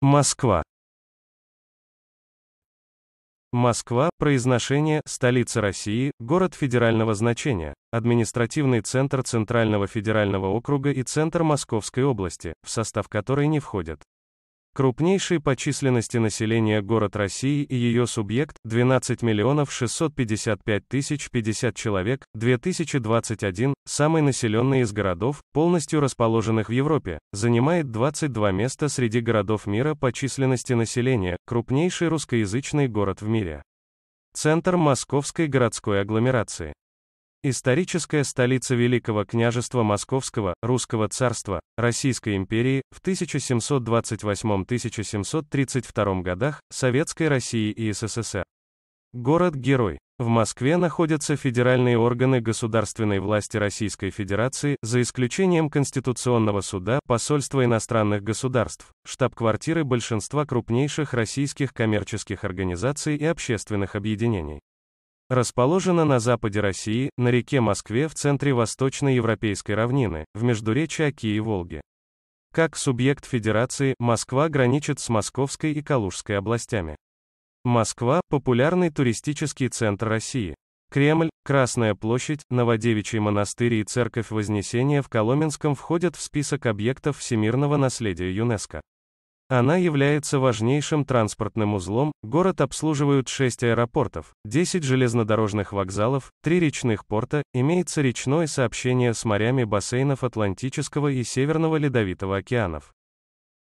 Москва. Москва – произношение, столица России, город федерального значения, административный центр Центрального федерального округа и центр Московской области, в состав которой не входят Крупнейший по численности населения город России и ее субъект 12 миллионов 655 тысяч 50 человек, 2021, самый населенный из городов, полностью расположенных в Европе, занимает 22 места среди городов мира по численности населения, крупнейший русскоязычный город в мире. Центр московской городской агломерации. Историческая столица Великого княжества Московского, Русского царства, Российской империи, в 1728-1732 годах, Советской России и СССР. Город-герой. В Москве находятся федеральные органы государственной власти Российской Федерации, за исключением Конституционного суда, посольства иностранных государств, штаб-квартиры большинства крупнейших российских коммерческих организаций и общественных объединений. Расположена на западе России, на реке Москве в центре восточноевропейской равнины, в междуречии Оки и Волги. Как субъект федерации, Москва граничит с Московской и Калужской областями. Москва – популярный туристический центр России. Кремль, Красная площадь, Новодевичий монастырь и Церковь Вознесения в Коломенском входят в список объектов всемирного наследия ЮНЕСКО. Она является важнейшим транспортным узлом, город обслуживают 6 аэропортов, 10 железнодорожных вокзалов, 3 речных порта, имеется речное сообщение с морями бассейнов Атлантического и Северного Ледовитого океанов.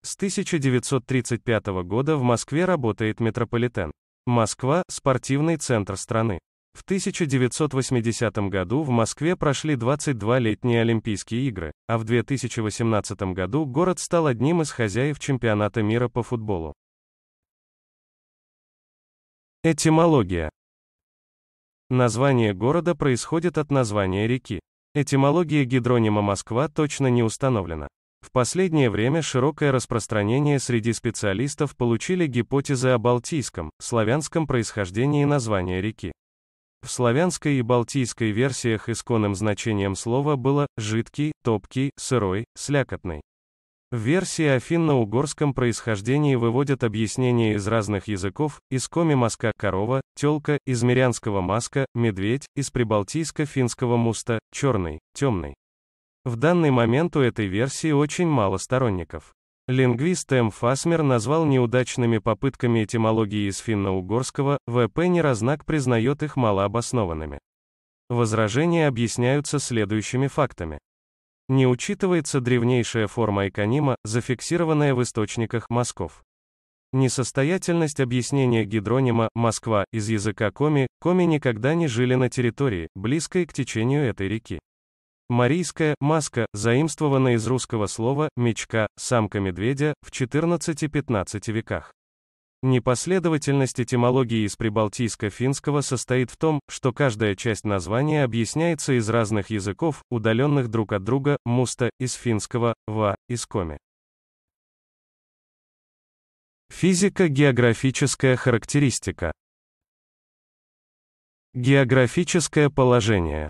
С 1935 года в Москве работает метрополитен. Москва – спортивный центр страны. В 1980 году в Москве прошли 22 летние Олимпийские игры, а в 2018 году город стал одним из хозяев чемпионата мира по футболу. Этимология. Название города происходит от названия реки. Этимология гидронима Москва точно не установлена. В последнее время широкое распространение среди специалистов получили гипотезы о балтийском, славянском происхождении названия реки. В славянской и балтийской версиях исконным значением слова было «жидкий», «топкий», «сырой», «слякотный». В версии о финно-угорском происхождении выводят объяснения из разных языков, из коми-маска корова, телка, из мирянского маска, медведь, из прибалтийско-финского муста, черный, темный. В данный момент у этой версии очень мало сторонников. Лингвист М. Фасмер назвал неудачными попытками этимологии из финно-угорского, В.П. Неразнак признает их малообоснованными. Возражения объясняются следующими фактами. Не учитывается древнейшая форма иконима, зафиксированная в источниках Москов. Несостоятельность объяснения гидронима «Москва» из языка коми, коми никогда не жили на территории, близкой к течению этой реки. Марийская маска, заимствована из русского слова «мечка», самка медведя, в 14-15 веках. Непоследовательность этимологии из прибалтийско-финского состоит в том, что каждая часть названия объясняется из разных языков, удаленных друг от друга, муста, из финского, ва, из коми. Физико-географическая характеристика. Географическое положение.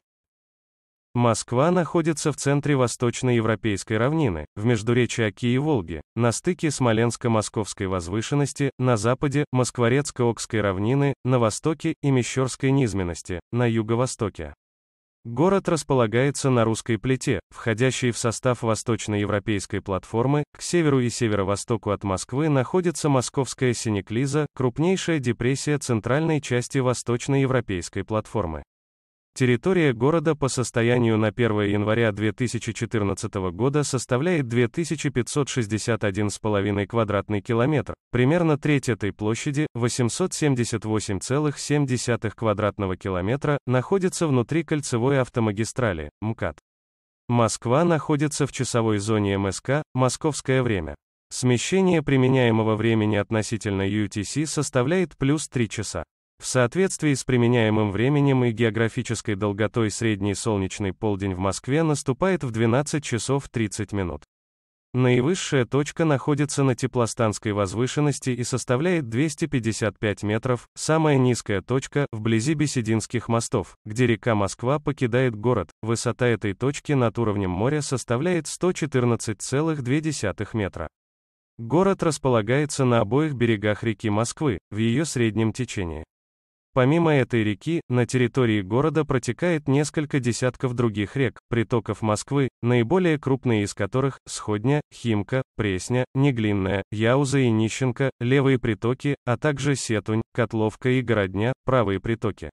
Москва находится в центре восточноевропейской равнины, в междуречии Оки и Волги, на стыке Смоленско-Московской возвышенности, на западе – Москворецко-Окской равнины, на востоке – и Мещерской низменности, на юго-востоке. Город располагается на русской плите, входящей в состав восточноевропейской платформы, к северу и северо-востоку от Москвы находится московская синеклиза, крупнейшая депрессия центральной части восточноевропейской платформы. Территория города по состоянию на 1 января 2014 года составляет 2561,5 квадратный километр, примерно треть этой площади, 878,7 квадратного километра, находится внутри кольцевой автомагистрали, МКАД. Москва находится в часовой зоне МСК, московское время. Смещение применяемого времени относительно UTC составляет плюс 3 часа. В соответствии с применяемым временем и географической долготой средний солнечный полдень в Москве наступает в 12 часов 30 минут. Наивысшая точка находится на Теплостанской возвышенности и составляет 255 метров, самая низкая точка – вблизи Бесединских мостов, где река Москва покидает город, высота этой точки над уровнем моря составляет 114,2 метра. Город располагается на обоих берегах реки Москвы, в ее среднем течении. Помимо этой реки, на территории города протекает несколько десятков других рек, притоков Москвы, наиболее крупные из которых – Сходня, Химка, Пресня, Неглинная, Яуза и Нищенко, левые притоки, а также Сетунь, Котловка и Городня, правые притоки.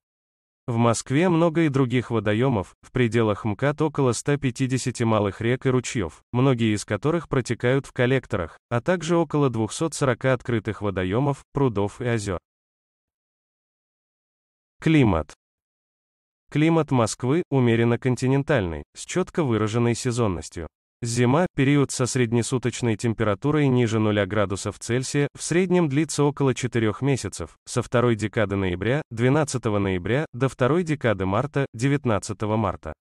В Москве много и других водоемов, в пределах МКАД около 150 малых рек и ручьев, многие из которых протекают в коллекторах, а также около 240 открытых водоемов, прудов и озер. Климат. Климат Москвы умеренно континентальный, с четко выраженной сезонностью. Зима, период со среднесуточной температурой ниже 0 градусов Цельсия, в среднем длится около 4 месяцев, со второй декады ноября, 12 ноября, до второй декады марта, 19 марта.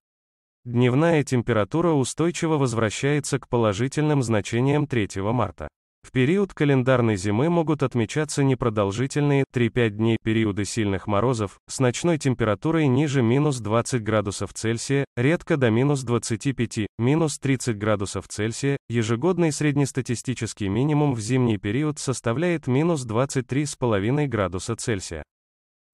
Дневная температура устойчиво возвращается к положительным значениям 3 марта период календарной зимы могут отмечаться непродолжительные 3-5 дней периоды сильных морозов, с ночной температурой ниже минус 20 градусов Цельсия, редко до минус 25, минус 30 градусов Цельсия, ежегодный среднестатистический минимум в зимний период составляет минус 23,5 градуса Цельсия.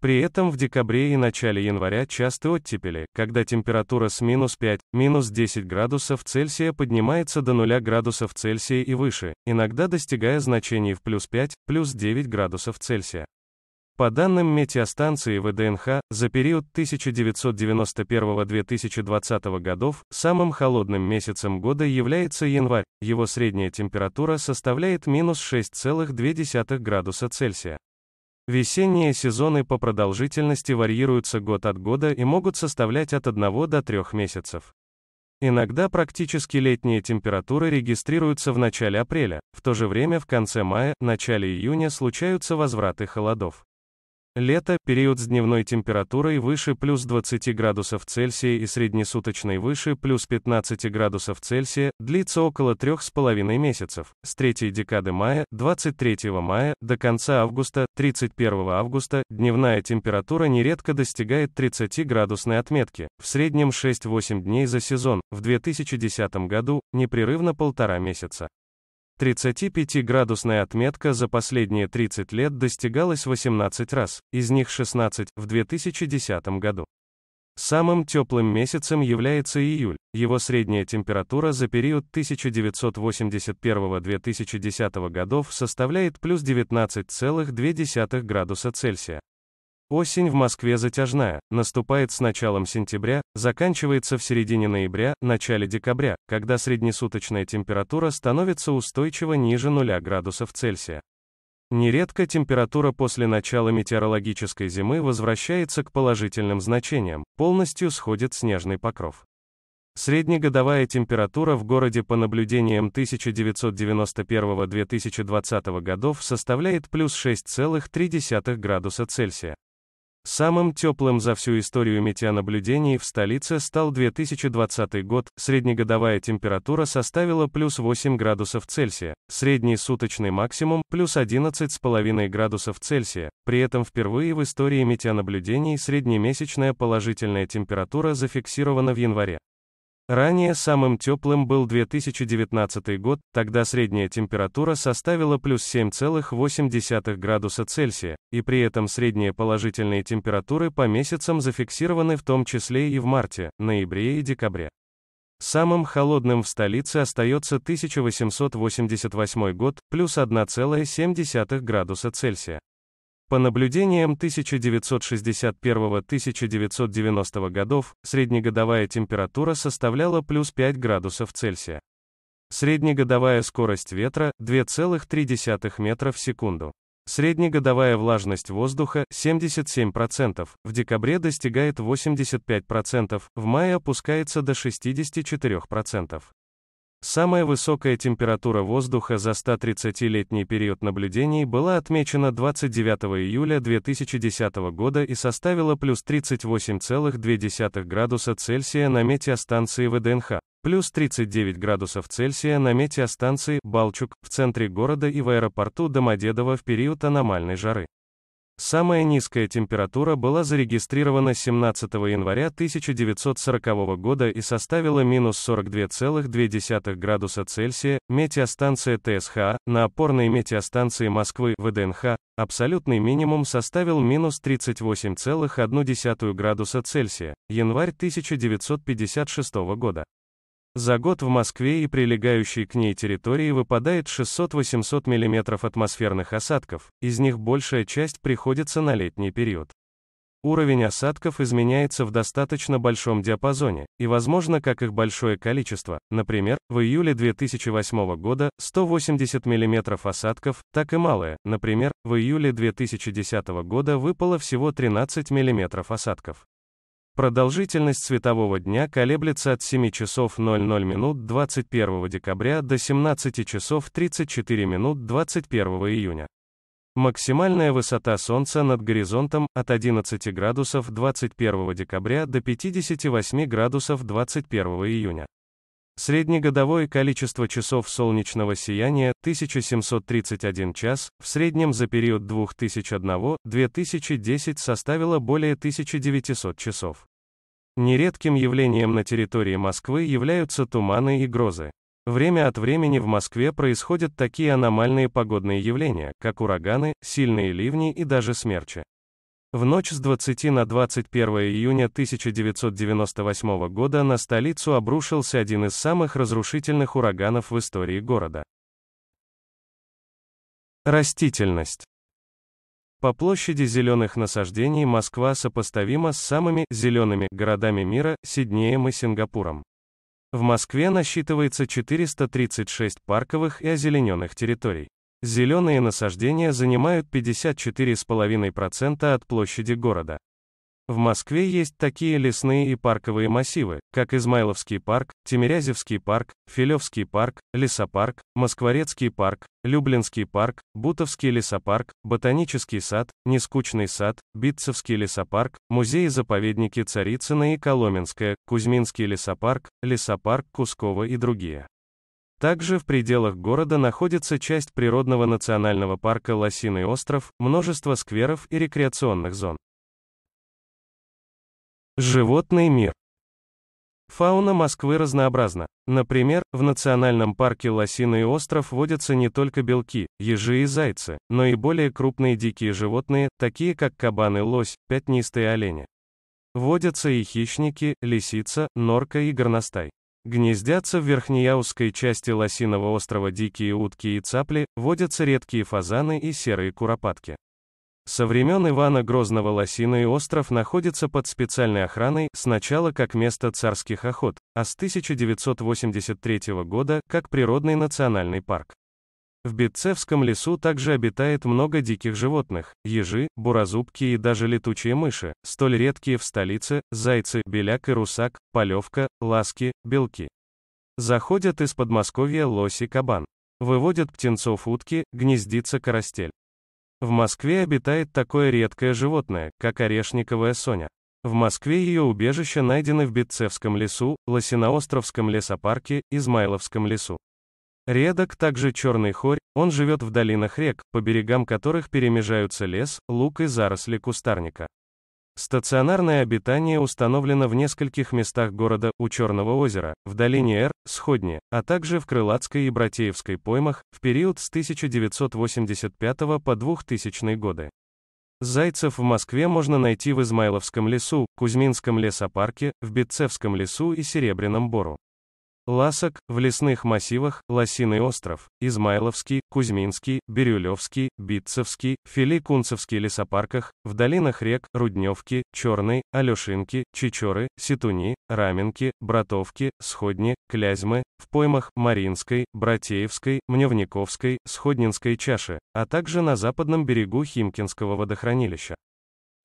При этом в декабре и начале января часто оттепели, когда температура с минус 5, минус 10 градусов Цельсия поднимается до 0 градусов Цельсия и выше, иногда достигая значений в плюс 5, плюс 9 градусов Цельсия. По данным метеостанции ВДНХ, за период 1991-2020 годов самым холодным месяцем года является январь, его средняя температура составляет минус 6,2 градуса Цельсия. Весенние сезоны по продолжительности варьируются год от года и могут составлять от 1 до 3 месяцев. Иногда практически летние температуры регистрируются в начале апреля, в то же время в конце мая, начале июня случаются возвраты холодов. Лето – период с дневной температурой выше плюс 20 градусов Цельсия и среднесуточной выше плюс 15 градусов Цельсия, длится около трех с половиной месяцев, с третьей декады мая, 23 мая, до конца августа, 31 августа, дневная температура нередко достигает 30-градусной отметки, в среднем 6-8 дней за сезон, в 2010 году – непрерывно полтора месяца. 35-градусная отметка за последние 30 лет достигалась 18 раз, из них 16 в 2010 году. Самым теплым месяцем является июль. Его средняя температура за период 1981-2010 годов составляет плюс 19,2 градуса Цельсия. Осень в Москве затяжная, наступает с началом сентября, заканчивается в середине ноября, начале декабря, когда среднесуточная температура становится устойчиво ниже 0 градусов Цельсия. Нередко температура после начала метеорологической зимы возвращается к положительным значениям, полностью сходит снежный покров. Среднегодовая температура в городе по наблюдениям 1991-2020 годов составляет плюс 6,3 градуса Цельсия. Самым теплым за всю историю метеонаблюдений в столице стал 2020 год, среднегодовая температура составила плюс 8 градусов Цельсия, средний суточный максимум плюс 11,5 градусов Цельсия, при этом впервые в истории метеонаблюдений среднемесячная положительная температура зафиксирована в январе. Ранее самым теплым был 2019 год, тогда средняя температура составила плюс 7,8 градуса Цельсия, и при этом средние положительные температуры по месяцам зафиксированы в том числе и в марте, ноябре и декабре. Самым холодным в столице остается 1888 год, плюс 1,7 градуса Цельсия. По наблюдениям 1961-1990 годов, среднегодовая температура составляла плюс 5 градусов Цельсия. Среднегодовая скорость ветра – 2,3 метра в секунду. Среднегодовая влажность воздуха – 77%, в декабре достигает 85%, в мае опускается до 64%. Самая высокая температура воздуха за 130-летний период наблюдений была отмечена 29 июля 2010 года и составила плюс 38,2 градуса Цельсия на метеостанции ВДНХ, плюс 39 градусов Цельсия на метеостанции «Балчук» в центре города и в аэропорту Домодедово в период аномальной жары. Самая низкая температура была зарегистрирована 17 января 1940 года и составила минус 42,2 градуса Цельсия. Метеостанция ТСХ, а на опорной метеостанции Москвы, ВДНХ, абсолютный минимум составил минус 38,1 градуса Цельсия, январь 1956 года. За год в Москве и прилегающей к ней территории выпадает 600-800 мм атмосферных осадков, из них большая часть приходится на летний период. Уровень осадков изменяется в достаточно большом диапазоне, и возможно как их большое количество, например, в июле 2008 года 180 мм осадков, так и малое, например, в июле 2010 года выпало всего 13 мм осадков. Продолжительность светового дня колеблется от 7 часов 00 минут 21 декабря до 17 часов 34 минут 21 июня. Максимальная высота Солнца над горизонтом от 11 градусов 21 декабря до 58 градусов 21 июня. Среднегодовое количество часов солнечного сияния 1731 час, в среднем за период 2001-2010 составило более 1900 часов. Нередким явлением на территории Москвы являются туманы и грозы. Время от времени в Москве происходят такие аномальные погодные явления, как ураганы, сильные ливни и даже смерчи. В ночь с 20 на 21 июня 1998 года на столицу обрушился один из самых разрушительных ураганов в истории города. Растительность. По площади зеленых насаждений Москва сопоставима с самыми «зелеными» городами мира, Сиднеем и Сингапуром. В Москве насчитывается 436 парковых и озелененных территорий. Зеленые насаждения занимают 54,5% от площади города. В Москве есть такие лесные и парковые массивы, как Измайловский парк, Тимирязевский парк, Филевский парк, Лесопарк, Москворецкий парк, Люблинский парк, Бутовский лесопарк, Ботанический сад, Нескучный сад, Битцевский лесопарк, музеи-заповедники Царицына и Коломенская, Кузьминский лесопарк, лесопарк Кускова и другие. Также в пределах города находится часть природного национального парка Лосиный остров, множество скверов и рекреационных зон. Животный мир. Фауна Москвы разнообразна. Например, в национальном парке Лосиный остров водятся не только белки, ежи и зайцы, но и более крупные дикие животные, такие как кабаны, лось, пятнистые олени. Водятся и хищники, лисица, норка и горностай. Гнездятся в верхнеяузской части Лосиного острова дикие утки и цапли, водятся редкие фазаны и серые куропатки. Со времен Ивана Грозного Лосиный остров находится под специальной охраной, сначала как место царских охот, а с 1983 года как природный национальный парк. В Битцевском лесу также обитает много диких животных, ежи, буразубки и даже летучие мыши, столь редкие в столице, зайцы, беляк и русак, полевка, ласки, белки. Заходят из Подмосковья лоси кабан. Выводят птенцов утки, гнездится карастель. В Москве обитает такое редкое животное, как орешниковая соня. В Москве ее убежища найдены в Бетцевском лесу, Лосиноостровском лесопарке, Измайловском лесу. Редок также черный хорь, он живет в долинах рек, по берегам которых перемежаются лес, лук и заросли кустарника. Стационарное обитание установлено в нескольких местах города, у Черного озера, в долине Эр, Сходне, а также в Крылатской и Братеевской поймах, в период с 1985 по 2000 годы. Зайцев в Москве можно найти в Измайловском лесу, Кузьминском лесопарке, в Бетцевском лесу и Серебряном бору. Ласок, в лесных массивах, Лосиный остров, Измайловский, Кузьминский, Бирюлевский, Битцевский, Филикунцевский лесопарках, в долинах рек, Рудневки, Черной, Алешинки, Чечоры, Ситуни, Раменки, Братовки, Сходни, Клязьмы, в поймах Маринской, Братеевской, Мневниковской, Сходнинской чаши, а также на западном берегу Химкинского водохранилища.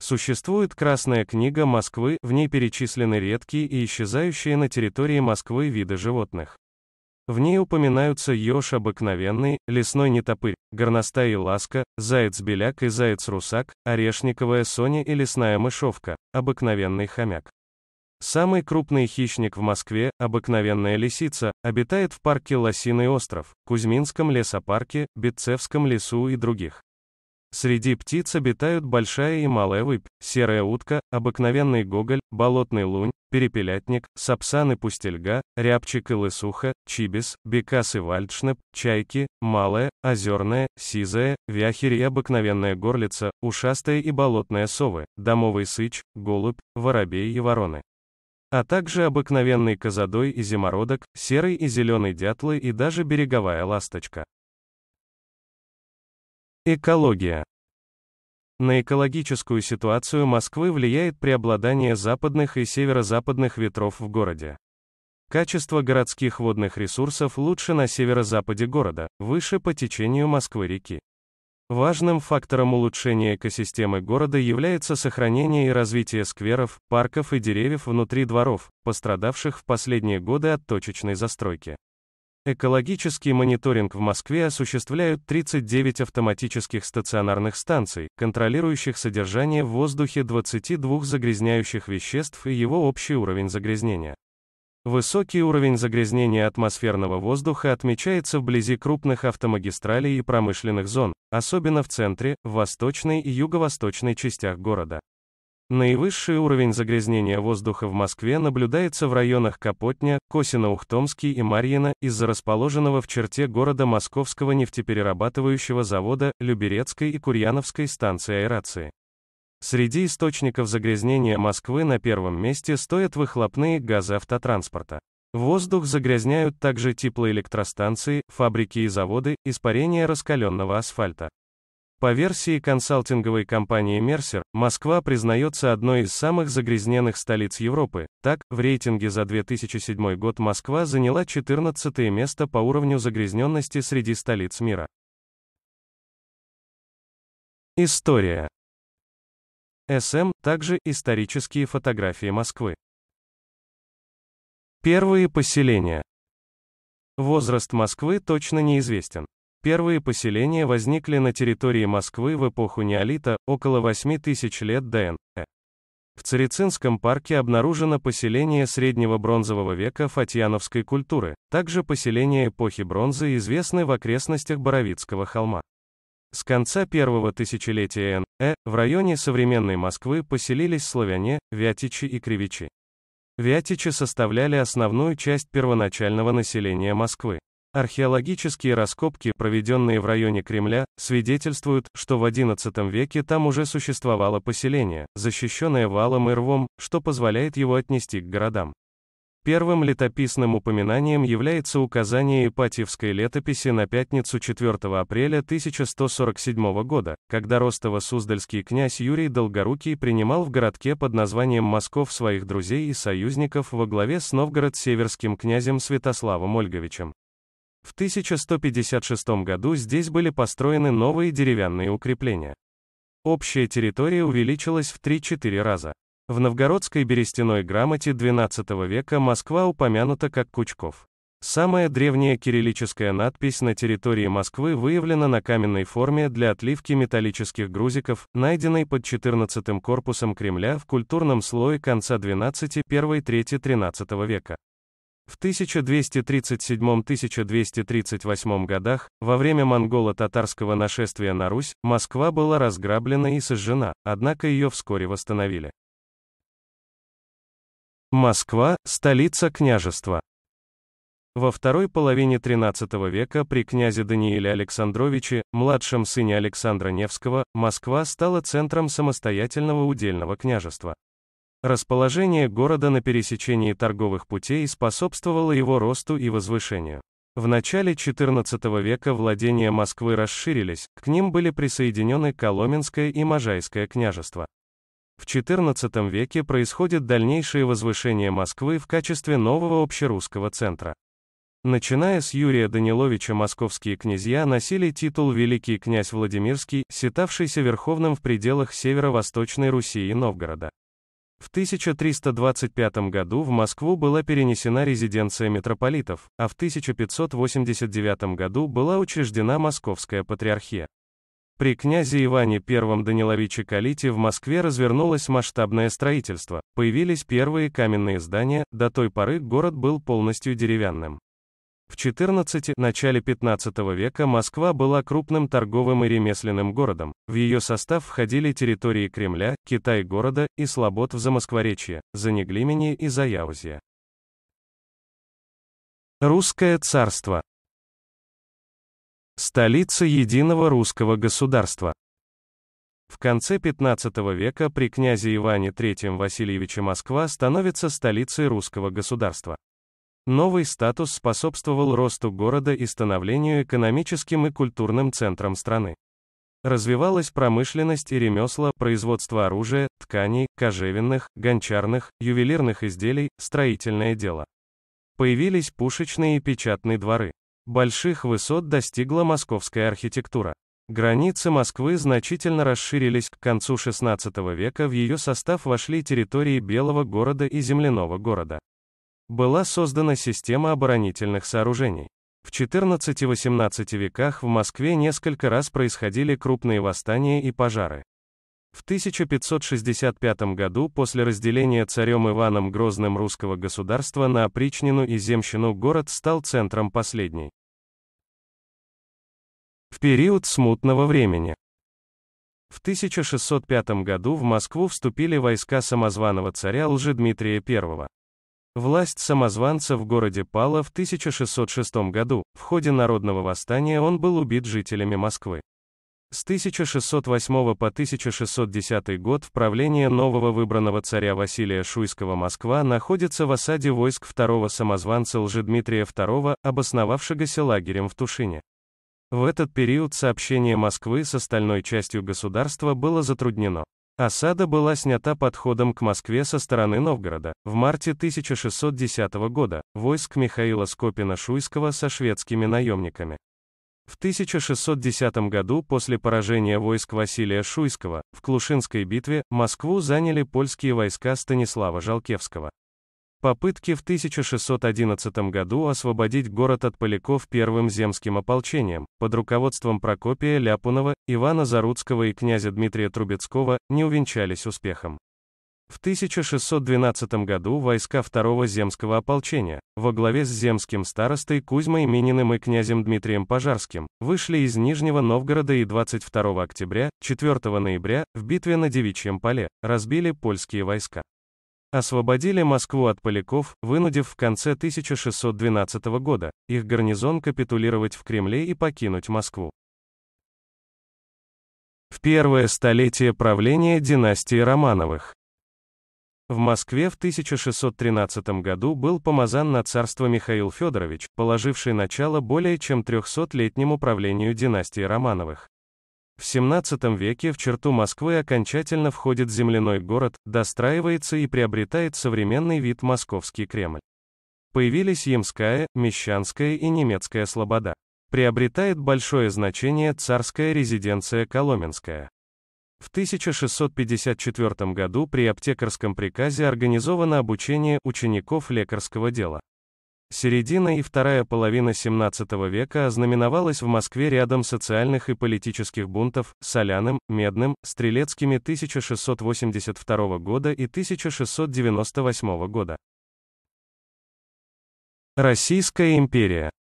Существует Красная книга Москвы, в ней перечислены редкие и исчезающие на территории Москвы виды животных. В ней упоминаются еж обыкновенный, лесной нетопырь, горностай и ласка, заяц-беляк и заяц-русак, орешниковая соня и лесная мышовка, обыкновенный хомяк. Самый крупный хищник в Москве, обыкновенная лисица, обитает в парке Лосиный остров, Кузьминском лесопарке, Бетцевском лесу и других. Среди птиц обитают большая и малая выпь, серая утка, обыкновенный гоголь, болотный лунь, перепелятник, сапсан и пустельга, рябчик и лысуха, чибис, бекас и вальдшнеп, чайки, малая, озерная, сизая, вяхерь и обыкновенная горлица, ушастая и болотная совы, домовый сыч, голубь, воробей и вороны а также обыкновенный козадой и зимородок, серый и зеленый дятлы и даже береговая ласточка. Экология. На экологическую ситуацию Москвы влияет преобладание западных и северо-западных ветров в городе. Качество городских водных ресурсов лучше на северо-западе города, выше по течению Москвы-реки. Важным фактором улучшения экосистемы города является сохранение и развитие скверов, парков и деревьев внутри дворов, пострадавших в последние годы от точечной застройки. Экологический мониторинг в Москве осуществляют 39 автоматических стационарных станций, контролирующих содержание в воздухе 22 загрязняющих веществ и его общий уровень загрязнения. Высокий уровень загрязнения атмосферного воздуха отмечается вблизи крупных автомагистралей и промышленных зон, особенно в центре, в восточной и юго-восточной частях города. Наивысший уровень загрязнения воздуха в Москве наблюдается в районах Капотня, Косино-Ухтомский и Марьино из-за расположенного в черте города Московского нефтеперерабатывающего завода, Люберецкой и Курьяновской станции аэрации. Среди источников загрязнения Москвы на первом месте стоят выхлопные газы автотранспорта. Воздух загрязняют также теплоэлектростанции, фабрики и заводы, испарение раскаленного асфальта. По версии консалтинговой компании Mercer, Москва признается одной из самых загрязненных столиц Европы. Так, в рейтинге за 2007 год Москва заняла 14 место по уровню загрязненности среди столиц мира. История. СМ, также исторические фотографии Москвы. Первые поселения. Возраст Москвы точно неизвестен. Первые поселения возникли на территории Москвы в эпоху неолита, около 8 тысяч лет до Н.Э. В Царицинском парке обнаружено поселение среднего бронзового века фатьяновской культуры, также поселение эпохи бронзы известны в окрестностях Боровицкого холма. С конца первого тысячелетия Н.Э. в районе современной Москвы поселились славяне, вятичи и кривичи. Вятичи составляли основную часть первоначального населения Москвы. Археологические раскопки, проведенные в районе Кремля, свидетельствуют, что в XI веке там уже существовало поселение, защищенное валом и рвом, что позволяет его отнести к городам. Первым летописным упоминанием является указание Ипатьевской летописи на пятницу 4 апреля 1147 года, когда Ростово-Суздальский князь Юрий Долгорукий принимал в городке под названием Москов своих друзей и союзников во главе с Новгород-Северским князем Святославом Ольговичем. В 1156 году здесь были построены новые деревянные укрепления. Общая территория увеличилась в 3-4 раза. В новгородской берестяной грамоте XII века Москва упомянута как Кучков. Самая древняя кириллическая надпись на территории Москвы выявлена на каменной форме для отливки металлических грузиков, найденной под 14 корпусом Кремля в культурном слое конца XII- 1 3 13 века. В 1237-1238 годах, во время монголо-татарского нашествия на Русь, Москва была разграблена и сожжена, однако ее вскоре восстановили. Москва – столица княжества. Во второй половине XIII века при князе Данииле Александровиче, младшем сыне Александра Невского, Москва стала центром самостоятельного удельного княжества. Расположение города на пересечении торговых путей способствовало его росту и возвышению. В начале XIV века владения Москвы расширились, к ним были присоединены Коломенское и Можайское княжества. В XIV веке происходит дальнейшее возвышение Москвы в качестве нового общерусского центра. Начиная с Юрия Даниловича московские князья носили титул «Великий князь Владимирский», считавшийся верховным в пределах северо-восточной Руси и Новгорода. В 1325 году в Москву была перенесена резиденция митрополитов, а в 1589 году была учреждена Московская патриархия. При князе Иване I Даниловиче Калите в Москве развернулось масштабное строительство, появились первые каменные здания, до той поры город был полностью деревянным. В 14 начале 15 века Москва была крупным торговым и ремесленным городом. В ее состав входили территории Кремля, Китай-города и слобод в Замоскворечье, Занеглимене и Заяузье. Русское царство. Столица единого русского государства. В конце 15 века при князе Иване III Васильевиче Москва становится столицей русского государства. Новый статус способствовал росту города и становлению экономическим и культурным центром страны. Развивалась промышленность и ремесла, производство оружия, тканей, кожевенных, гончарных, ювелирных изделий, строительное дело. Появились пушечные и печатные дворы. Больших высот достигла московская архитектура. Границы Москвы значительно расширились, к концу XVI века в ее состав вошли территории Белого города и Земляного города была создана система оборонительных сооружений. В XIV-XVIII веках в Москве несколько раз происходили крупные восстания и пожары. В 1565 году после разделения царем Иваном Грозным русского государства на опричнину и земщину город стал центром последней. В период смутного времени. В 1605 году в Москву вступили войска самозваного царя Лжедмитрия I. Власть самозванца в городе пала в 1606 году, в ходе народного восстания он был убит жителями Москвы. С 1608 по 1610 год в правление нового выбранного царя Василия Шуйского Москва находится в осаде войск второго самозванца Лжедмитрия II, обосновавшегося лагерем в Тушине. В этот период сообщение Москвы с остальной частью государства было затруднено. Осада была снята подходом к Москве со стороны Новгорода. В марте 1610 года войск Михаила Скопина-Шуйского со шведскими наемниками. В 1610 году после поражения войск Василия Шуйского в Клушинской битве Москву заняли польские войска Станислава Жалкевского. Попытки в 1611 году освободить город от поляков первым земским ополчением, под руководством Прокопия Ляпунова, Ивана Заруцкого и князя Дмитрия Трубецкого, не увенчались успехом. В 1612 году войска второго земского ополчения, во главе с земским старостой Кузьмой Мининым и князем Дмитрием Пожарским, вышли из Нижнего Новгорода и 22 октября, 4 ноября, в битве на Девичьем поле, разбили польские войска освободили Москву от поляков, вынудив в конце 1612 года их гарнизон капитулировать в Кремле и покинуть Москву. В первое столетие правления династии Романовых. В Москве в 1613 году был помазан на царство Михаил Федорович, положивший начало более чем 300-летнему правлению династии Романовых. В XVII веке в черту Москвы окончательно входит земляной город, достраивается и приобретает современный вид московский Кремль. Появились Ямская, Мещанская и Немецкая Слобода. Приобретает большое значение царская резиденция Коломенская. В 1654 году при аптекарском приказе организовано обучение учеников лекарского дела. Середина и вторая половина XVII века ознаменовалась в Москве рядом социальных и политических бунтов, соляным, медным, стрелецкими 1682 года и 1698 года. Российская империя.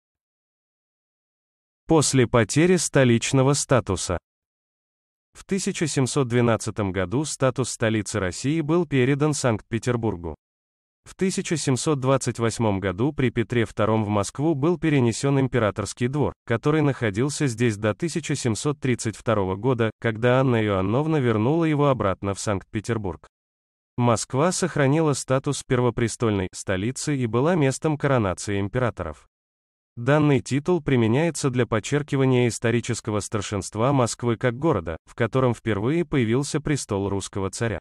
После потери столичного статуса. В 1712 году статус столицы России был передан Санкт-Петербургу. В 1728 году при Петре II в Москву был перенесен императорский двор, который находился здесь до 1732 года, когда Анна Иоанновна вернула его обратно в Санкт-Петербург. Москва сохранила статус первопрестольной столицы и была местом коронации императоров. Данный титул применяется для подчеркивания исторического старшинства Москвы как города, в котором впервые появился престол русского царя.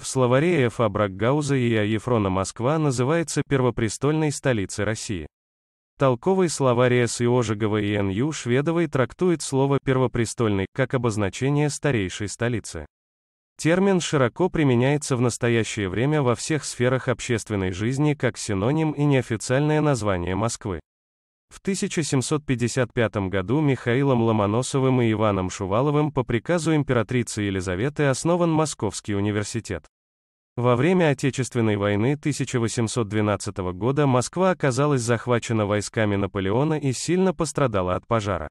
В словаре Ф.А. Бракгауза и А. Ефрона Москва называется первопрестольной столицей России. Толковый словарь С. Иожигова и Н.Ю. Шведовой трактует слово «первопрестольный» как обозначение старейшей столицы. Термин широко применяется в настоящее время во всех сферах общественной жизни как синоним и неофициальное название Москвы. В 1755 году Михаилом Ломоносовым и Иваном Шуваловым по приказу императрицы Елизаветы основан Московский университет. Во время Отечественной войны 1812 года Москва оказалась захвачена войсками Наполеона и сильно пострадала от пожара.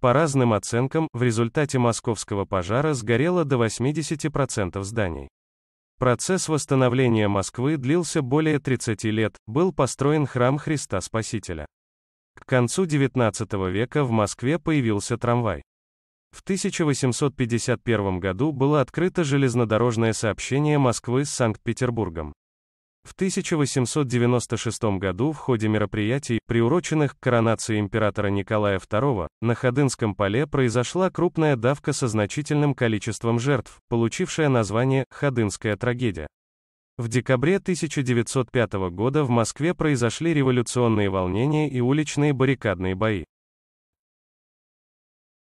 По разным оценкам, в результате московского пожара сгорело до 80% зданий. Процесс восстановления Москвы длился более 30 лет, был построен храм Христа Спасителя. К концу XIX века в Москве появился трамвай. В 1851 году было открыто железнодорожное сообщение Москвы с Санкт-Петербургом. В 1896 году в ходе мероприятий, приуроченных к коронации императора Николая II, на Ходынском поле произошла крупная давка со значительным количеством жертв, получившая название «Ходынская трагедия». В декабре 1905 года в Москве произошли революционные волнения и уличные баррикадные бои.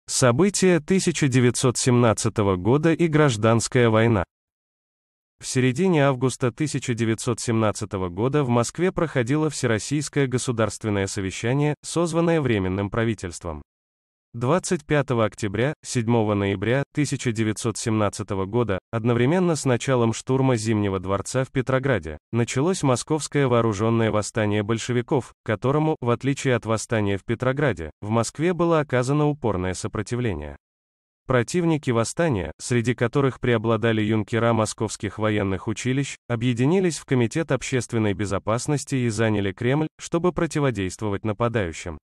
События 1917 года и гражданская война. В середине августа 1917 года в Москве проходило Всероссийское государственное совещание, созванное Временным правительством. 25 октября, 7 ноября 1917 года, одновременно с началом штурма Зимнего дворца в Петрограде, началось московское вооруженное восстание большевиков, которому, в отличие от восстания в Петрограде, в Москве было оказано упорное сопротивление. Противники восстания, среди которых преобладали юнкера московских военных училищ, объединились в Комитет общественной безопасности и заняли Кремль, чтобы противодействовать нападающим.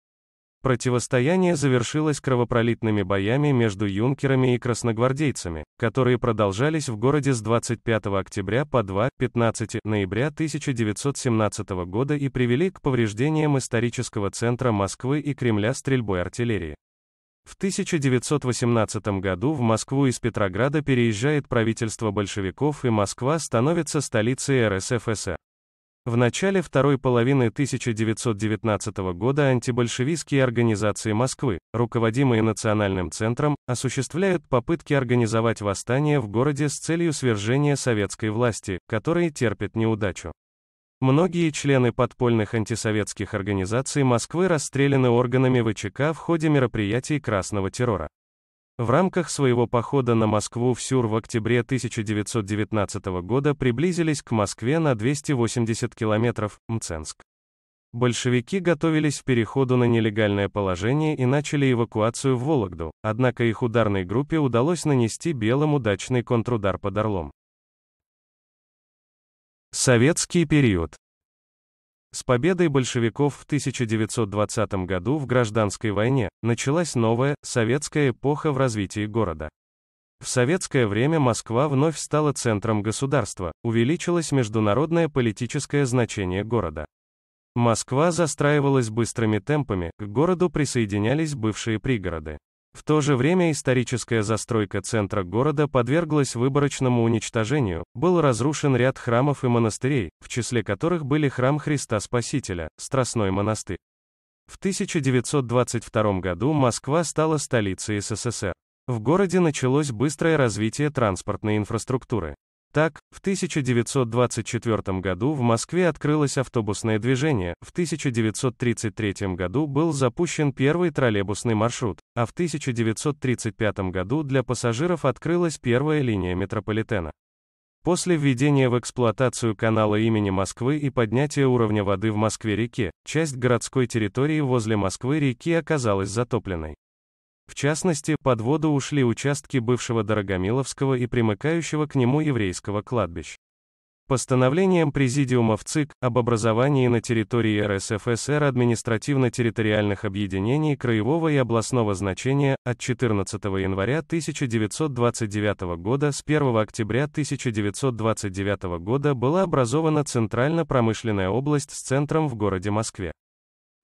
Противостояние завершилось кровопролитными боями между юнкерами и красногвардейцами, которые продолжались в городе с 25 октября по 2-15 ноября 1917 года и привели к повреждениям исторического центра Москвы и Кремля стрельбой артиллерии. В 1918 году в Москву из Петрограда переезжает правительство большевиков и Москва становится столицей РСФСР. В начале второй половины 1919 года антибольшевистские организации Москвы, руководимые Национальным центром, осуществляют попытки организовать восстание в городе с целью свержения советской власти, которые терпит неудачу. Многие члены подпольных антисоветских организаций Москвы расстреляны органами ВЧК в ходе мероприятий красного террора. В рамках своего похода на Москву в Сюр в октябре 1919 года приблизились к Москве на 280 километров, Мценск. Большевики готовились к переходу на нелегальное положение и начали эвакуацию в Вологду, однако их ударной группе удалось нанести белым удачный контрудар под Орлом. Советский период. С победой большевиков в 1920 году в гражданской войне началась новая советская эпоха в развитии города. В советское время Москва вновь стала центром государства, увеличилось международное политическое значение города. Москва застраивалась быстрыми темпами, к городу присоединялись бывшие пригороды. В то же время историческая застройка центра города подверглась выборочному уничтожению, был разрушен ряд храмов и монастырей, в числе которых были храм Христа Спасителя, Страстной монастырь. В 1922 году Москва стала столицей СССР. В городе началось быстрое развитие транспортной инфраструктуры. Так, в 1924 году в Москве открылось автобусное движение, в 1933 году был запущен первый троллейбусный маршрут, а в 1935 году для пассажиров открылась первая линия метрополитена. После введения в эксплуатацию канала имени Москвы и поднятия уровня воды в Москве-реке, часть городской территории возле Москвы-реки оказалась затопленной. В частности, под воду ушли участки бывшего Дорогомиловского и примыкающего к нему еврейского кладбищ. Постановлением Президиума в ЦИК об образовании на территории РСФСР административно-территориальных объединений краевого и областного значения от 14 января 1929 года с 1 октября 1929 года была образована Центрально-промышленная область с центром в городе Москве.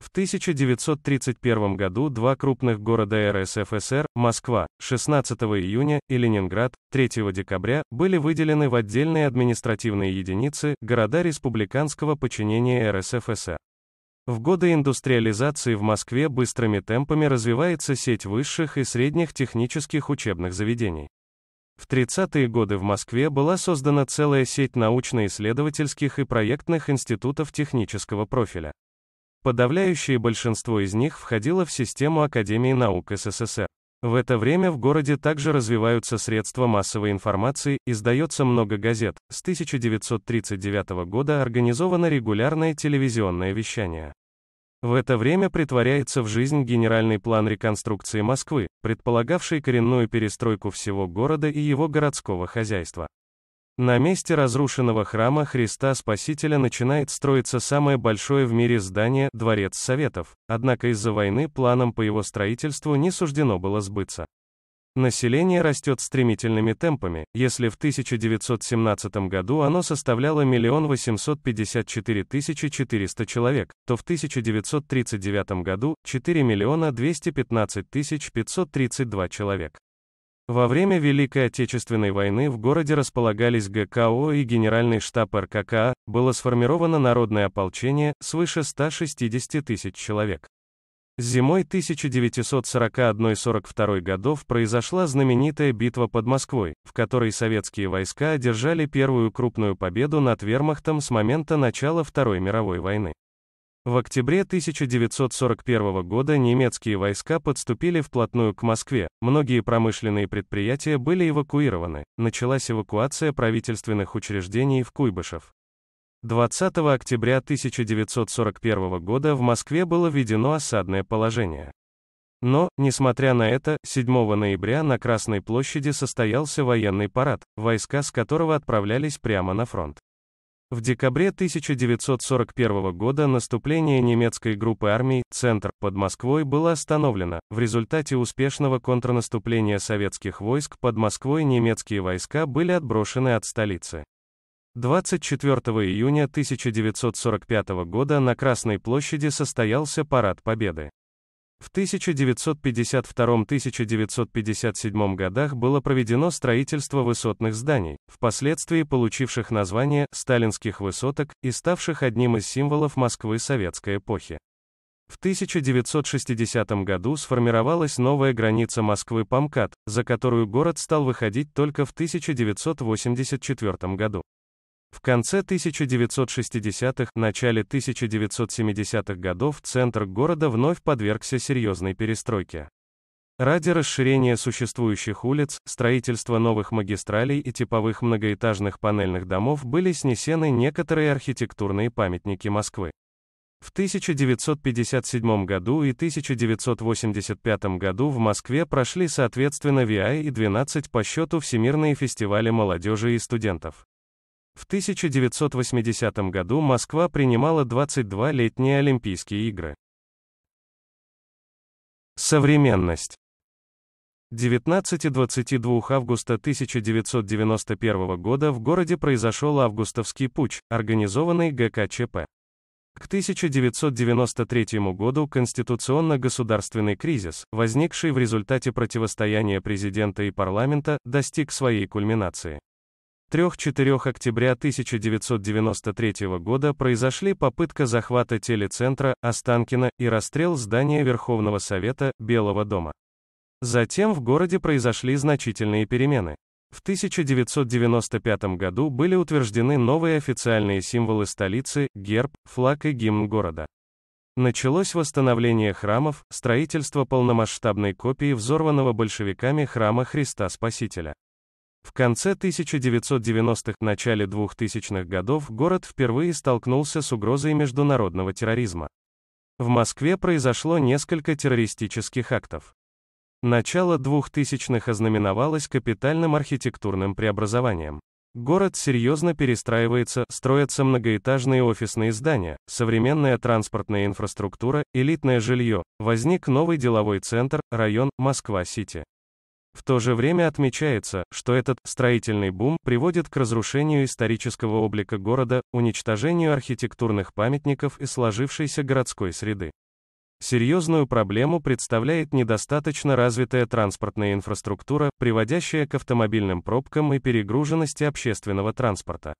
В 1931 году два крупных города РСФСР, Москва, 16 июня, и Ленинград, 3 декабря, были выделены в отдельные административные единицы, города республиканского подчинения РСФСР. В годы индустриализации в Москве быстрыми темпами развивается сеть высших и средних технических учебных заведений. В 30-е годы в Москве была создана целая сеть научно-исследовательских и проектных институтов технического профиля. Подавляющее большинство из них входило в систему Академии наук СССР. В это время в городе также развиваются средства массовой информации, издается много газет. С 1939 года организовано регулярное телевизионное вещание. В это время притворяется в жизнь генеральный план реконструкции Москвы, предполагавший коренную перестройку всего города и его городского хозяйства. На месте разрушенного храма Христа Спасителя начинает строиться самое большое в мире здание – Дворец Советов, однако из-за войны планам по его строительству не суждено было сбыться. Население растет стремительными темпами, если в 1917 году оно составляло 1 854 400 человек, то в 1939 году – 4 215 532 человека. Во время Великой Отечественной войны в городе располагались ГКО и Генеральный штаб РККА, было сформировано народное ополчение, свыше 160 тысяч человек. Зимой 1941-42 годов произошла знаменитая битва под Москвой, в которой советские войска одержали первую крупную победу над вермахтом с момента начала Второй мировой войны. В октябре 1941 года немецкие войска подступили вплотную к Москве, многие промышленные предприятия были эвакуированы, началась эвакуация правительственных учреждений в Куйбышев. 20 октября 1941 года в Москве было введено осадное положение. Но, несмотря на это, 7 ноября на Красной площади состоялся военный парад, войска с которого отправлялись прямо на фронт. В декабре 1941 года наступление немецкой группы армий «Центр» под Москвой было остановлено. В результате успешного контрнаступления советских войск под Москвой немецкие войска были отброшены от столицы. 24 июня 1945 года на Красной площади состоялся Парад Победы. В 1952-1957 годах было проведено строительство высотных зданий, впоследствии получивших название «сталинских высоток» и ставших одним из символов Москвы советской эпохи. В 1960 году сформировалась новая граница Москвы Памкат, за которую город стал выходить только в 1984 году. В конце 1960-х, начале 1970-х годов центр города вновь подвергся серьезной перестройке. Ради расширения существующих улиц, строительства новых магистралей и типовых многоэтажных панельных домов были снесены некоторые архитектурные памятники Москвы. В 1957 году и 1985 году в Москве прошли соответственно ВИАИ и 12 по счету Всемирные фестивали молодежи и студентов. В 1980 году Москва принимала 22-летние Олимпийские игры. Современность. 19-22 и августа 1991 года в городе произошел августовский путь, организованный ГКЧП. К 1993 году конституционно-государственный кризис, возникший в результате противостояния президента и парламента, достиг своей кульминации. 3-4 октября 1993 года произошли попытка захвата телецентра Останкина и расстрел здания Верховного Совета Белого дома. Затем в городе произошли значительные перемены. В 1995 году были утверждены новые официальные символы столицы, герб, флаг и гимн города. Началось восстановление храмов, строительство полномасштабной копии взорванного большевиками храма Христа Спасителя. В конце 1990-х, начале 2000-х годов город впервые столкнулся с угрозой международного терроризма. В Москве произошло несколько террористических актов. Начало 2000-х ознаменовалось капитальным архитектурным преобразованием. Город серьезно перестраивается, строятся многоэтажные офисные здания, современная транспортная инфраструктура, элитное жилье, возник новый деловой центр, район Москва-Сити. В то же время отмечается, что этот строительный бум приводит к разрушению исторического облика города, уничтожению архитектурных памятников и сложившейся городской среды. Серьезную проблему представляет недостаточно развитая транспортная инфраструктура, приводящая к автомобильным пробкам и перегруженности общественного транспорта.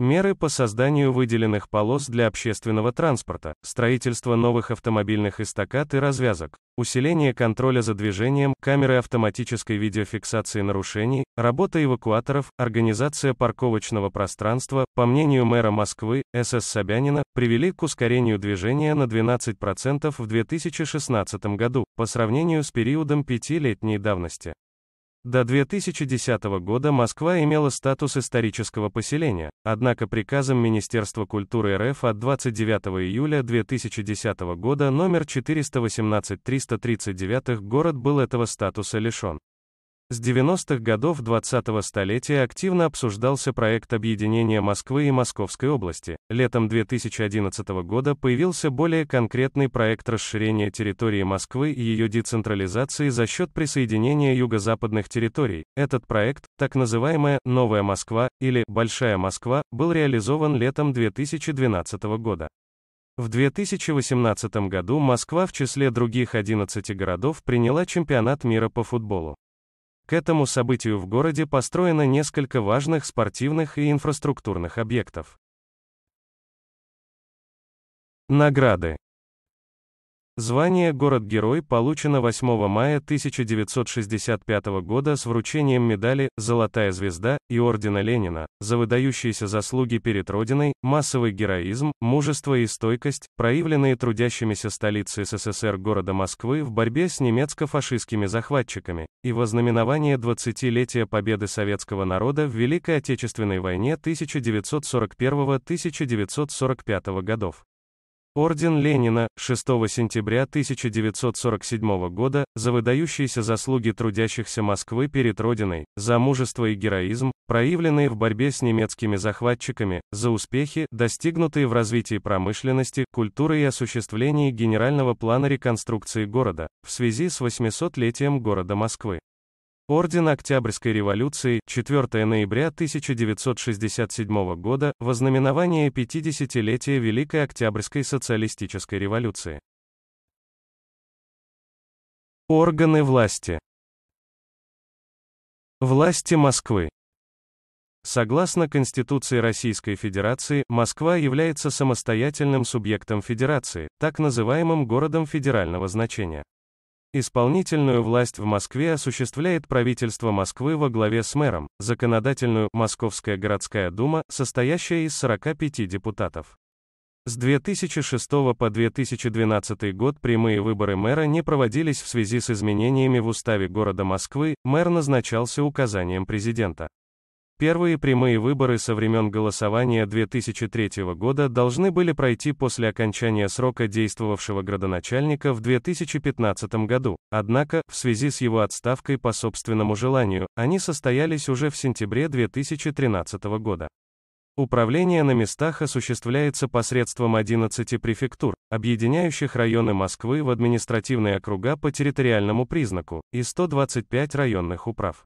Меры по созданию выделенных полос для общественного транспорта, строительство новых автомобильных эстакад и развязок, усиление контроля за движением, камеры автоматической видеофиксации нарушений, работа эвакуаторов, организация парковочного пространства, по мнению мэра Москвы, СС Собянина, привели к ускорению движения на 12% в 2016 году, по сравнению с периодом пятилетней давности. До 2010 года Москва имела статус исторического поселения, однако приказом Министерства культуры РФ от 29 июля 2010 года номер 418-339 город был этого статуса лишен. С 90-х годов 20-го столетия активно обсуждался проект объединения Москвы и Московской области. Летом 2011 года появился более конкретный проект расширения территории Москвы и ее децентрализации за счет присоединения юго-западных территорий. Этот проект, так называемая «Новая Москва» или «Большая Москва», был реализован летом 2012 года. В 2018 году Москва в числе других 11 городов приняла чемпионат мира по футболу. К этому событию в городе построено несколько важных спортивных и инфраструктурных объектов. Награды. Звание «Город-герой» получено 8 мая 1965 года с вручением медали «Золотая звезда» и Ордена Ленина за выдающиеся заслуги перед Родиной, массовый героизм, мужество и стойкость, проявленные трудящимися столицы СССР города Москвы в борьбе с немецко-фашистскими захватчиками, и вознаменование 20-летия победы советского народа в Великой Отечественной войне 1941-1945 годов. Орден Ленина, 6 сентября 1947 года, за выдающиеся заслуги трудящихся Москвы перед Родиной, за мужество и героизм, проявленные в борьбе с немецкими захватчиками, за успехи, достигнутые в развитии промышленности, культуры и осуществлении генерального плана реконструкции города, в связи с 800-летием города Москвы. Орден Октябрьской революции, 4 ноября 1967 года, вознаменование 50-летия Великой Октябрьской социалистической революции. Органы власти. Власти Москвы. Согласно Конституции Российской Федерации, Москва является самостоятельным субъектом федерации, так называемым городом федерального значения. Исполнительную власть в Москве осуществляет правительство Москвы во главе с мэром, законодательную Московская городская дума, состоящая из 45 депутатов. С 2006 по 2012 год прямые выборы мэра не проводились в связи с изменениями в уставе города Москвы, мэр назначался указанием президента. Первые прямые выборы со времен голосования 2003 года должны были пройти после окончания срока действовавшего градоначальника в 2015 году, однако, в связи с его отставкой по собственному желанию, они состоялись уже в сентябре 2013 года. Управление на местах осуществляется посредством 11 префектур, объединяющих районы Москвы в административные округа по территориальному признаку, и 125 районных управ.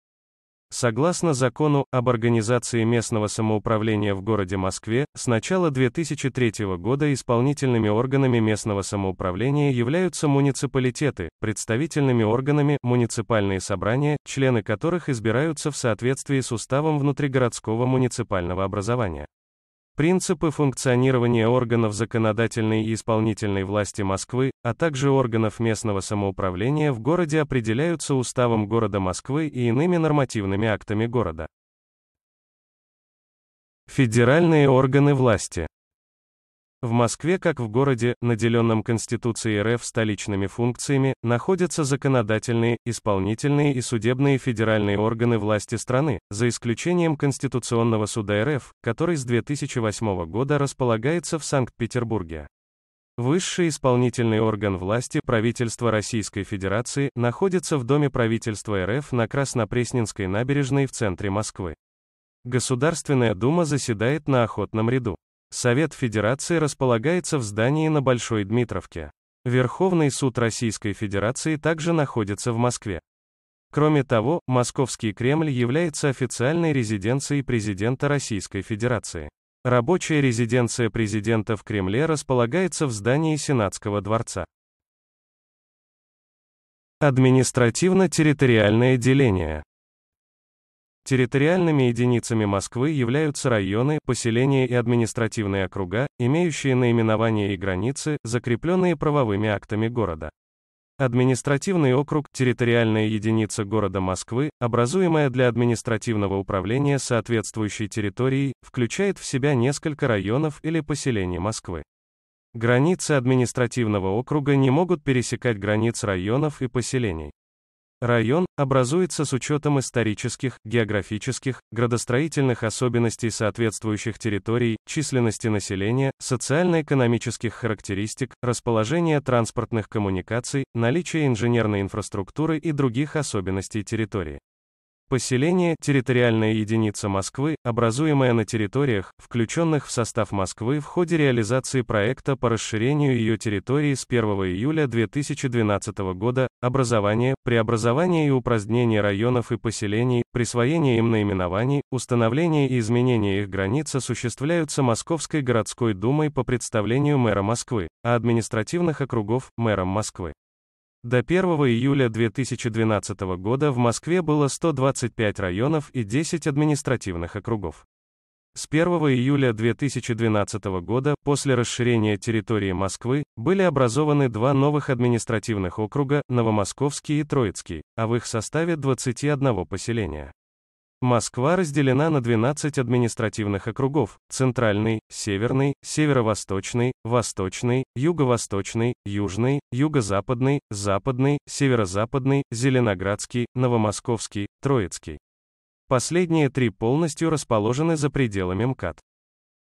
Согласно закону об организации местного самоуправления в городе Москве, с начала 2003 года исполнительными органами местного самоуправления являются муниципалитеты, представительными органами муниципальные собрания, члены которых избираются в соответствии с уставом внутригородского муниципального образования принципы функционирования органов законодательной и исполнительной власти Москвы, а также органов местного самоуправления в городе определяются уставом города Москвы и иными нормативными актами города. Федеральные органы власти в Москве, как в городе, наделенном Конституцией РФ столичными функциями, находятся законодательные, исполнительные и судебные федеральные органы власти страны, за исключением Конституционного суда РФ, который с 2008 года располагается в Санкт-Петербурге. Высший исполнительный орган власти правительства Российской Федерации находится в Доме правительства РФ на Краснопресненской набережной в центре Москвы. Государственная дума заседает на Охотном ряду. Совет Федерации располагается в здании на Большой Дмитровке. Верховный суд Российской Федерации также находится в Москве. Кроме того, Московский Кремль является официальной резиденцией президента Российской Федерации. Рабочая резиденция президента в Кремле располагается в здании Сенатского дворца. Административно-территориальное деление. Территориальными единицами Москвы являются районы, поселения и административные округа, имеющие наименование и границы, закрепленные правовыми актами города. Административный округ – территориальная единица города Москвы, образуемая для административного управления соответствующей территорией, включает в себя несколько районов или поселений Москвы. Границы административного округа не могут пересекать границ районов и поселений. Район образуется с учетом исторических, географических, градостроительных особенностей соответствующих территорий, численности населения, социально-экономических характеристик, расположения транспортных коммуникаций, наличия инженерной инфраструктуры и других особенностей территории. Поселение – территориальная единица Москвы, образуемая на территориях, включенных в состав Москвы в ходе реализации проекта по расширению ее территории с 1 июля 2012 года, образование, преобразование и упразднение районов и поселений, присвоение им наименований, установление и изменение их границ осуществляются Московской городской думой по представлению мэра Москвы, а административных округов – мэром Москвы. До 1 июля 2012 года в Москве было 125 районов и 10 административных округов. С 1 июля 2012 года, после расширения территории Москвы, были образованы два новых административных округа, Новомосковский и Троицкий, а в их составе 21 поселения. Москва разделена на 12 административных округов – Центральный, Северный, Северо-Восточный, Восточный, Юго-Восточный, Южный, Юго-Западный, Западный, Северо-Западный, Зеленоградский, Новомосковский, Троицкий. Последние три полностью расположены за пределами МКАД.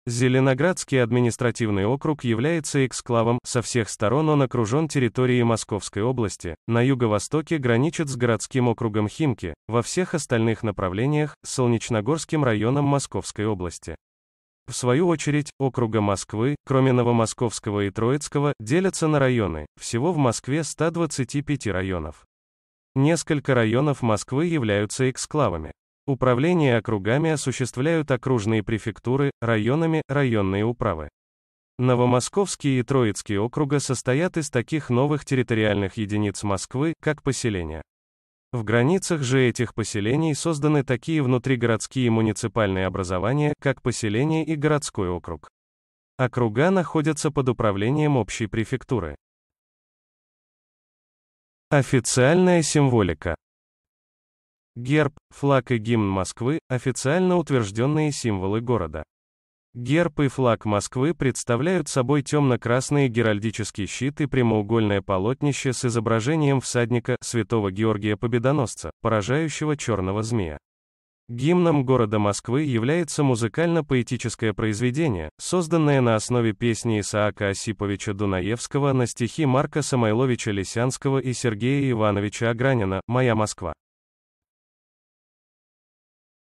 Зеленоградский административный округ является эксклавом, со всех сторон он окружен территорией Московской области, на юго-востоке граничит с городским округом Химки, во всех остальных направлениях – с Солнечногорским районом Московской области. В свою очередь, округа Москвы, кроме Новомосковского и Троицкого, делятся на районы, всего в Москве 125 районов. Несколько районов Москвы являются эксклавами. Управление округами осуществляют окружные префектуры, районами, районные управы. Новомосковский и Троицкий округа состоят из таких новых территориальных единиц Москвы, как поселения. В границах же этих поселений созданы такие внутригородские муниципальные образования, как поселение и городской округ. Округа находятся под управлением общей префектуры. Официальная символика Герб, флаг и гимн Москвы – официально утвержденные символы города. Герб и флаг Москвы представляют собой темно-красный геральдический щит и прямоугольное полотнище с изображением всадника, святого Георгия Победоносца, поражающего черного змея. Гимном города Москвы является музыкально-поэтическое произведение, созданное на основе песни Исаака Осиповича Дунаевского на стихи Марка Самойловича Лисянского и Сергея Ивановича Агранина «Моя Москва».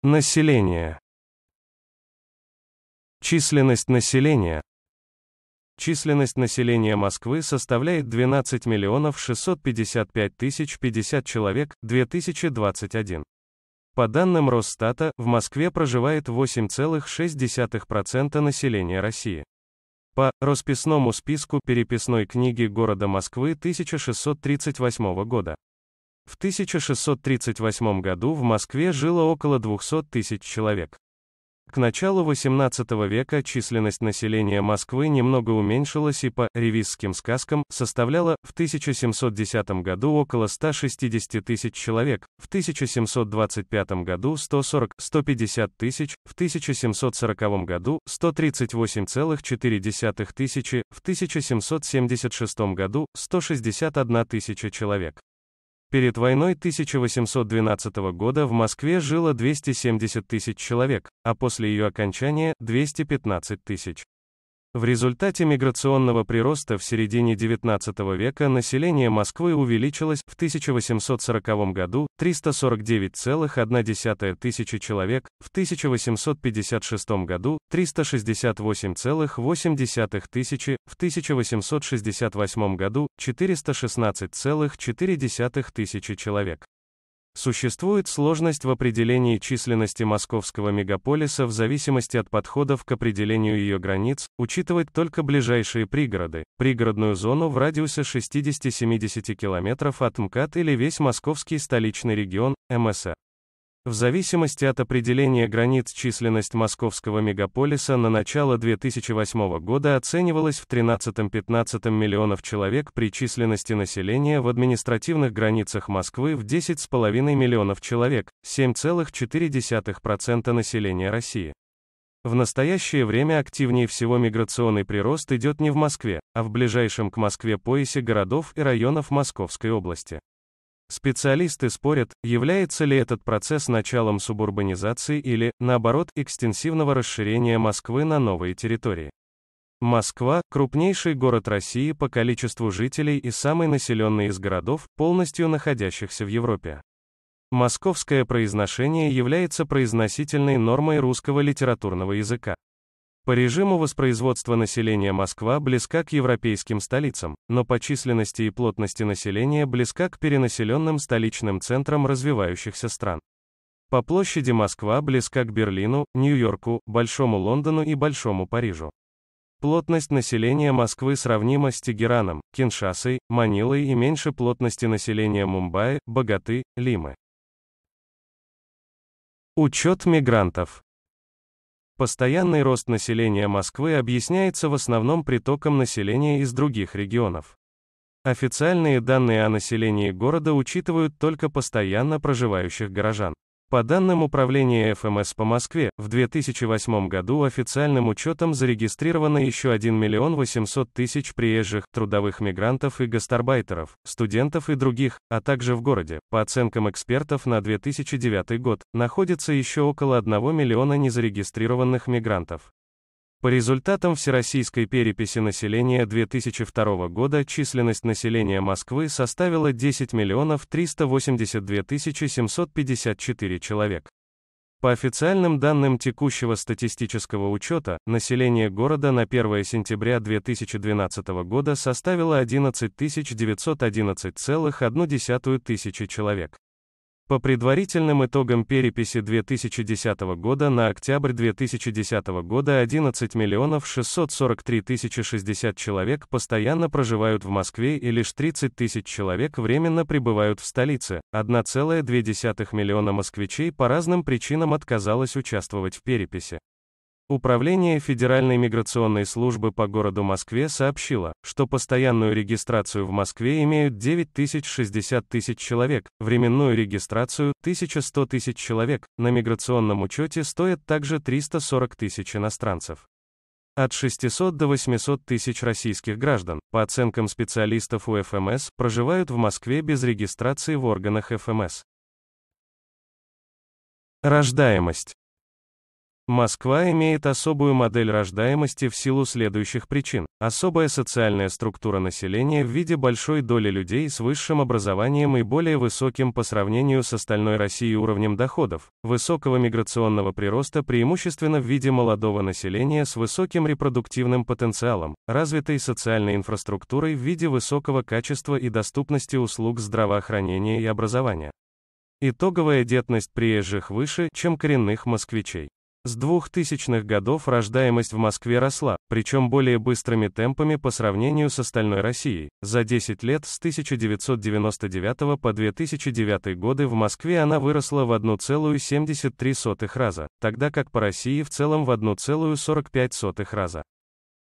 Население. Численность населения. Численность населения Москвы составляет 12 миллионов 655 тысяч 50 человек, 2021. По данным Росстата, в Москве проживает 8,6% населения России. По «Росписному списку» переписной книги города Москвы 1638 года. В 1638 году в Москве жило около 200 тысяч человек. К началу XVIII века численность населения Москвы немного уменьшилась и по ревизским сказкам составляла в 1710 году около 160 тысяч человек, в 1725 году 140-150 тысяч, в 1740 году 138,4 тысячи, в 1776 году 161 тысяча человек. Перед войной 1812 года в Москве жило 270 тысяч человек, а после ее окончания – 215 тысяч. В результате миграционного прироста в середине XIX века население Москвы увеличилось в 1840 году 349,1 тысячи человек, в 1856 году 368,8 тысячи, в 1868 году 416,4 тысячи человек. Существует сложность в определении численности московского мегаполиса в зависимости от подходов к определению ее границ, учитывать только ближайшие пригороды, пригородную зону в радиусе 60-70 км от МКАД или весь московский столичный регион, МСР. В зависимости от определения границ численность московского мегаполиса на начало 2008 года оценивалась в 13-15 миллионов человек при численности населения в административных границах Москвы в 10,5 миллионов человек, 7,4% населения России. В настоящее время активнее всего миграционный прирост идет не в Москве, а в ближайшем к Москве поясе городов и районов Московской области. Специалисты спорят, является ли этот процесс началом субурбанизации или, наоборот, экстенсивного расширения Москвы на новые территории. Москва – крупнейший город России по количеству жителей и самый населенный из городов, полностью находящихся в Европе. Московское произношение является произносительной нормой русского литературного языка. По режиму воспроизводства населения Москва близка к европейским столицам, но по численности и плотности населения близка к перенаселенным столичным центрам развивающихся стран. По площади Москва близка к Берлину, Нью-Йорку, Большому Лондону и Большому Парижу. Плотность населения Москвы сравнима с Тегераном, Киншасой, Манилой и меньше плотности населения Мумбаи, Богаты, Лимы. Учет мигрантов. Постоянный рост населения Москвы объясняется в основном притоком населения из других регионов. Официальные данные о населении города учитывают только постоянно проживающих горожан. По данным Управления ФМС по Москве, в 2008 году официальным учетом зарегистрировано еще 1 миллион 800 тысяч приезжих, трудовых мигрантов и гастарбайтеров, студентов и других, а также в городе, по оценкам экспертов на 2009 год, находится еще около 1 миллиона незарегистрированных мигрантов. По результатам всероссийской переписи населения 2002 года численность населения Москвы составила 10 миллионов 382 тысячи 754 человек. По официальным данным текущего статистического учета, население города на 1 сентября 2012 года составило 11 911,1 тысячи человек. По предварительным итогам переписи 2010 года на октябрь 2010 года 11 миллионов 643 тысячи 60 человек постоянно проживают в Москве и лишь 30 тысяч человек временно пребывают в столице. 1,2 миллиона москвичей по разным причинам отказалось участвовать в переписи. Управление Федеральной миграционной службы по городу Москве сообщило, что постоянную регистрацию в Москве имеют 9060 тысяч человек, временную регистрацию – 1100 тысяч человек, на миграционном учете стоят также 340 тысяч иностранцев. От 600 до 800 тысяч российских граждан, по оценкам специалистов УФМС, проживают в Москве без регистрации в органах ФМС. Рождаемость. Москва имеет особую модель рождаемости в силу следующих причин. Особая социальная структура населения в виде большой доли людей с высшим образованием и более высоким по сравнению с остальной Россией уровнем доходов, высокого миграционного прироста преимущественно в виде молодого населения с высоким репродуктивным потенциалом, развитой социальной инфраструктурой в виде высокого качества и доступности услуг здравоохранения и образования. Итоговая детность приезжих выше, чем коренных москвичей. С 2000-х годов рождаемость в Москве росла, причем более быстрыми темпами по сравнению с остальной Россией. За 10 лет с 1999 по 2009 годы в Москве она выросла в 1,73 раза, тогда как по России в целом в 1,45 раза.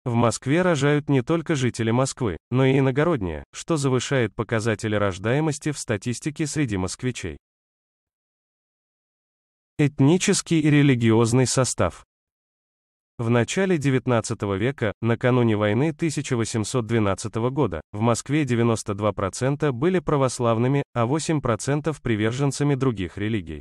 В Москве рожают не только жители Москвы, но и иногородние, что завышает показатели рождаемости в статистике среди москвичей. Этнический и религиозный состав. В начале XIX века, накануне войны 1812 года, в Москве 92% были православными, а 8% приверженцами других религий.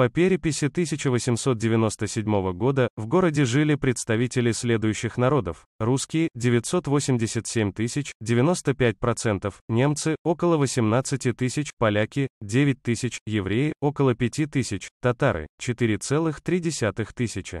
По переписи 1897 года в городе жили представители следующих народов: русские 987 тысяч, 95%, процентов, немцы около 18 тысяч, поляки 9 тысяч, евреи около 5 тысяч, татары 4,3 тысячи.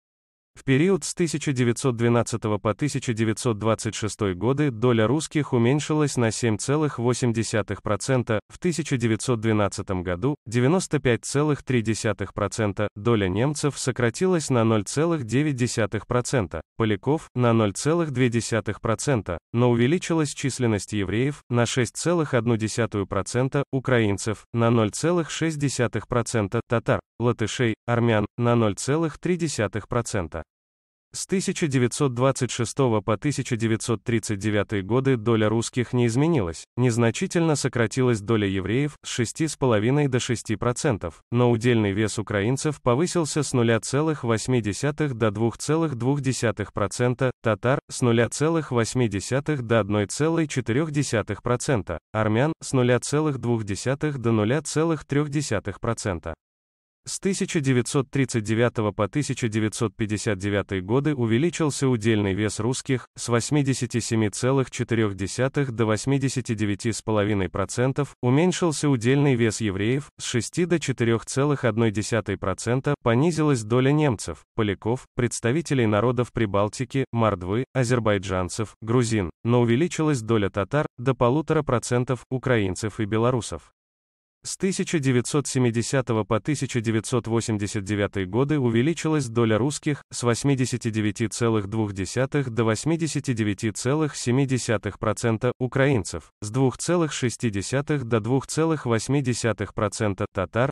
В период с 1912 по 1926 годы доля русских уменьшилась на 7,8%, в 1912 году 95,3%, доля немцев сократилась на 0,9%, поляков на 0,2%, но увеличилась численность евреев на 6,1%, украинцев на 0,6%, татар, латышей, армян на 0,3%. С 1926 по 1939 годы доля русских не изменилась, незначительно сократилась доля евреев с 6,5 до 6%, но удельный вес украинцев повысился с 0,8 до 2,2%, татар – с 0,8 до 1,4%, армян – с 0,2 до 0,3%. С 1939 по 1959 годы увеличился удельный вес русских с 87,4 до 89,5%, уменьшился удельный вес евреев с 6 до 4,1%, понизилась доля немцев, поляков, представителей народов Прибалтики, мордвы, азербайджанцев, грузин, но увеличилась доля татар до 1,5%, украинцев и белорусов. С 1970 по 1989 годы увеличилась доля русских с 89,2 до 89,7%, украинцев с 2,6 до 2,8%, татар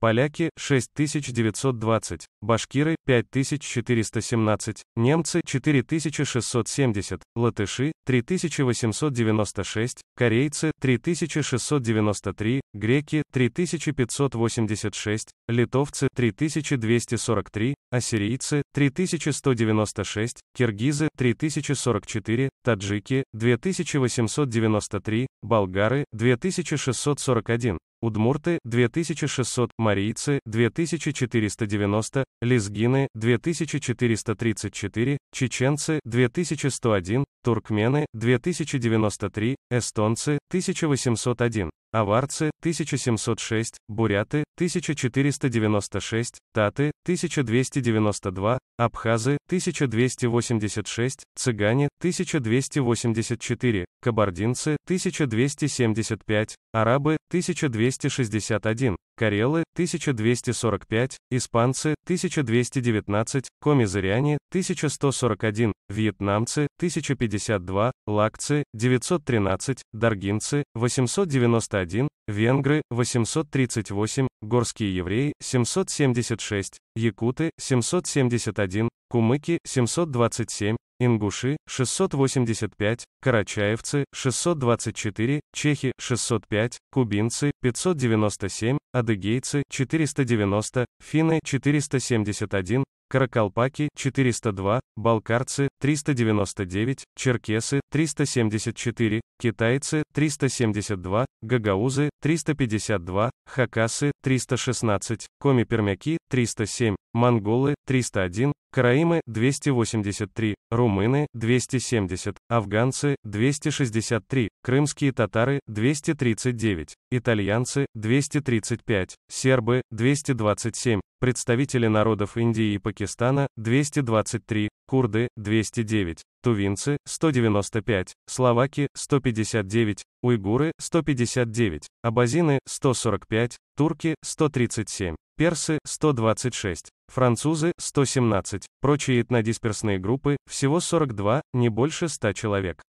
поляки 6920, башкиры 5417, немцы 4670, латыши 3896, корейцы 3693, греки 3586, литовцы 3243, ассирийцы 3196, киргизы 3044, таджики 2893, болгары 2641 удмурты 2600, марийцы 2490, лезгины 2434, чеченцы 2101, туркмены 2093, эстонцы 1801, аварцы 1706, буряты 1496, таты 1292, абхазы 1286, цыгане 1284, кабардинцы 1275, арабы 1261, карелы 1245, испанцы 1219, комизыряне 1141, вьетнамцы 1052, лакцы 913, даргинцы 891, венгры 838, горские евреи 776, якуты 771, кумыки 727, ингуши 685, карачаевцы 624, чехи 605, кубинцы 597, адыгейцы 490, финны 471, каракалпаки 402, балкарцы 399, черкесы 374, китайцы 372, гагаузы 352, хакасы 316, коми-пермяки 307, монголы 301, караимы 283, румыны 270, афганцы 263, крымские татары 239, итальянцы 235, сербы 227, представители народов Индии и Пакистана 223, курды 209, тувинцы 195, словаки 159, уйгуры 159, абазины 145, турки 137, персы 126, французы – 117, прочие этнодисперсные группы – всего 42, не больше 100 человек.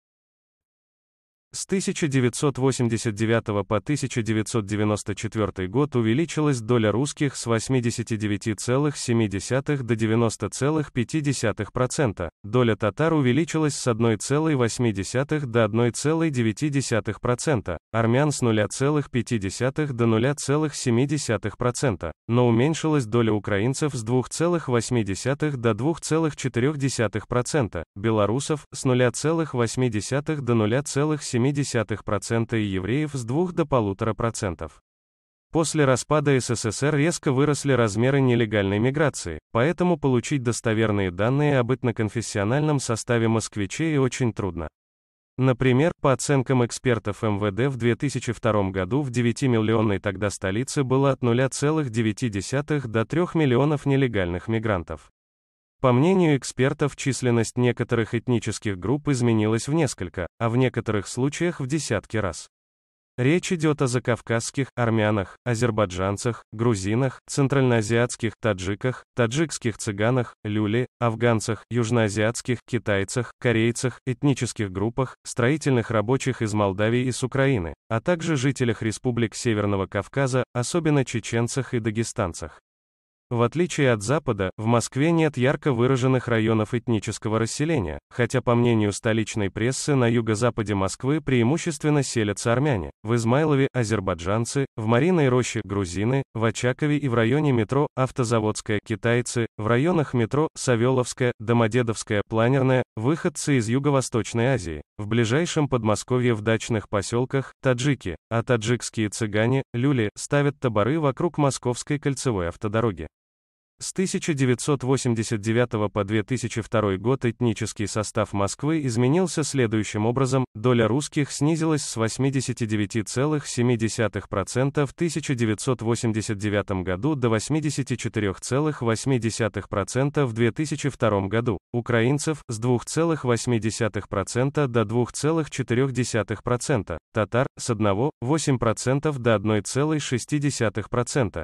С 1989 по 1994 год увеличилась доля русских с 89,7 до 90,5%, доля татар увеличилась с 1,8 до 1,9%, армян с 0,5 до 0,7%, но уменьшилась доля украинцев с 2,8 до 2,4%, белорусов с 0,8 до 0,7%. 1,7% и евреев с 2 до 1,5%. После распада СССР резко выросли размеры нелегальной миграции, поэтому получить достоверные данные об этноконфессиональном составе москвичей очень трудно. Например, по оценкам экспертов МВД в 2002 году в 9-миллионной тогда столице было от 0,9 до 3 миллионов нелегальных мигрантов. По мнению экспертов, численность некоторых этнических групп изменилась в несколько, а в некоторых случаях в десятки раз. Речь идет о закавказских, армянах, азербайджанцах, грузинах, центральноазиатских, таджиках, таджикских цыганах, люле, афганцах, южноазиатских, китайцах, корейцах, этнических группах, строительных рабочих из Молдавии и с Украины, а также жителях республик Северного Кавказа, особенно чеченцах и дагестанцах. В отличие от Запада, в Москве нет ярко выраженных районов этнического расселения, хотя по мнению столичной прессы на юго-западе Москвы преимущественно селятся армяне, в Измайлове – азербайджанцы, в Мариной роще – грузины, в Очакове и в районе метро – автозаводская – китайцы, в районах метро – Савеловская, Домодедовская, Планерная, выходцы из Юго-Восточной Азии, в ближайшем Подмосковье в дачных поселках – таджики, а таджикские цыгане – люли, ставят таборы вокруг московской кольцевой автодороги. С 1989 по 2002 год этнический состав Москвы изменился следующим образом, доля русских снизилась с 89,7% в 1989 году до 84,8% в 2002 году, украинцев с 2,8% до 2,4%, татар с 1,8% до 1,6%,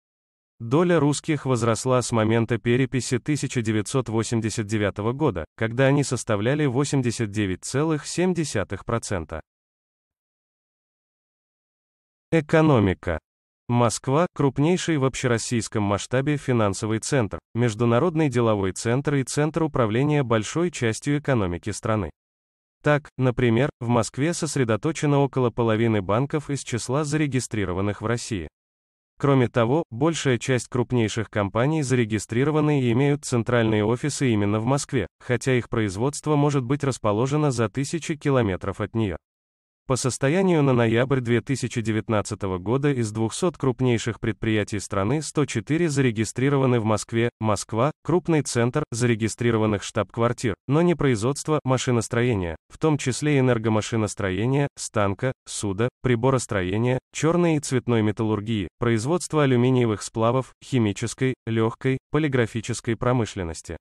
Доля русских возросла с момента переписи 1989 года, когда они составляли 89,7%. Экономика. Москва – крупнейший в общероссийском масштабе финансовый центр, международный деловой центр и центр управления большой частью экономики страны. Так, например, в Москве сосредоточено около половины банков из числа зарегистрированных в России. Кроме того, большая часть крупнейших компаний зарегистрированы и имеют центральные офисы именно в Москве, хотя их производство может быть расположено за тысячи километров от нее. По состоянию на ноябрь 2019 года из 200 крупнейших предприятий страны 104 зарегистрированы в Москве, Москва – крупный центр зарегистрированных штаб-квартир, но не производство машиностроения, в том числе энергомашиностроения, станка, суда, приборостроения, черной и цветной металлургии, производство алюминиевых сплавов, химической, легкой, полиграфической промышленности.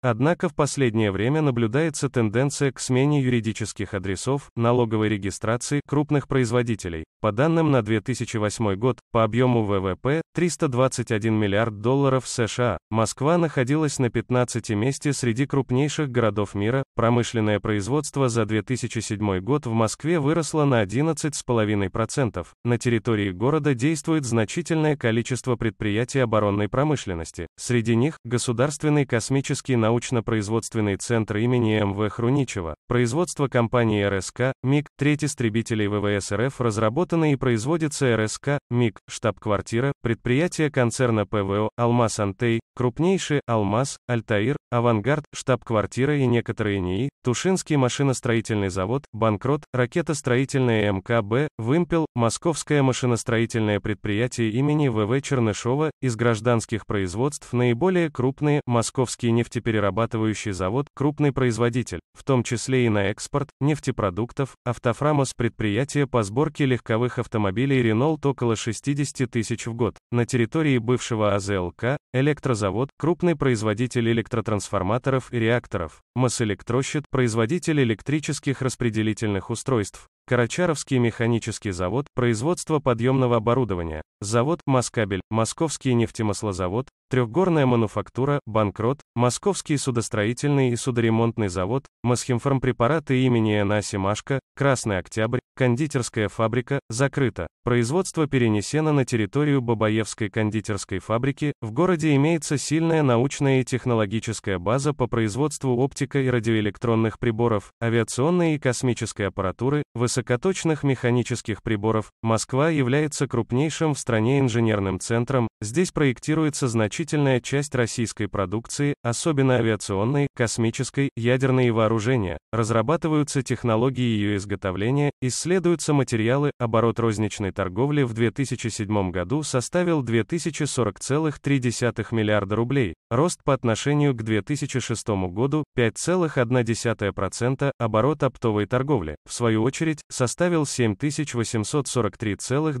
Однако в последнее время наблюдается тенденция к смене юридических адресов, налоговой регистрации крупных производителей. По данным на 2008 год, по объему ВВП 321 миллиард долларов США, Москва находилась на 15 месте среди крупнейших городов мира. Промышленное производство за 2007 год в Москве выросло на 11,5%. На территории города действует значительное количество предприятий оборонной промышленности. Среди них государственный космический научно-производственный центр имени М.В. Хруничева, производство компании РСК, МИГ, треть истребителей ВВС РФ разработано и производится РСК, МИГ, штаб-квартира, предприятие концерна ПВО, Алмаз Антей, крупнейшие, Алмаз, Альтаир, Авангард, штаб-квартира и некоторые НИИ, Тушинский машиностроительный завод, Банкрот, ракетостроительное МКБ, Вымпел, Московское машиностроительное предприятие имени В.В. Чернышова, из гражданских производств наиболее крупные, Московские нефтеперерабатывающий перерабатывающий завод, крупный производитель, в том числе и на экспорт, нефтепродуктов, автофрамос предприятия по сборке легковых автомобилей Renault около 60 тысяч в год, на территории бывшего АЗЛК, электрозавод, крупный производитель электротрансформаторов и реакторов, Мосэлектрощит, производитель электрических распределительных устройств, Карачаровский механический завод, производство подъемного оборудования, завод «Москабель», Московский нефтемаслозавод, трехгорная мануфактура, банкрот, Московский судостроительный и судоремонтный завод, Мосхимфармпрепараты имени Н.А. Семашко, Красный Октябрь, кондитерская фабрика, закрыта. Производство перенесено на территорию Бабаевской кондитерской фабрики, в городе имеется сильная научная и технологическая база по производству оптика и радиоэлектронных приборов, авиационной и космической аппаратуры, высокоточных механических приборов. Москва является крупнейшим в стране инженерным центром, здесь проектируется значительное значительная часть российской продукции, особенно авиационной, космической, ядерной и вооружения, разрабатываются технологии ее изготовления, исследуются материалы, оборот розничной торговли в 2007 году составил 2040,3 миллиарда рублей, рост по отношению к 2006 году 5,1%, оборот оптовой торговли, в свою очередь, составил 7843,2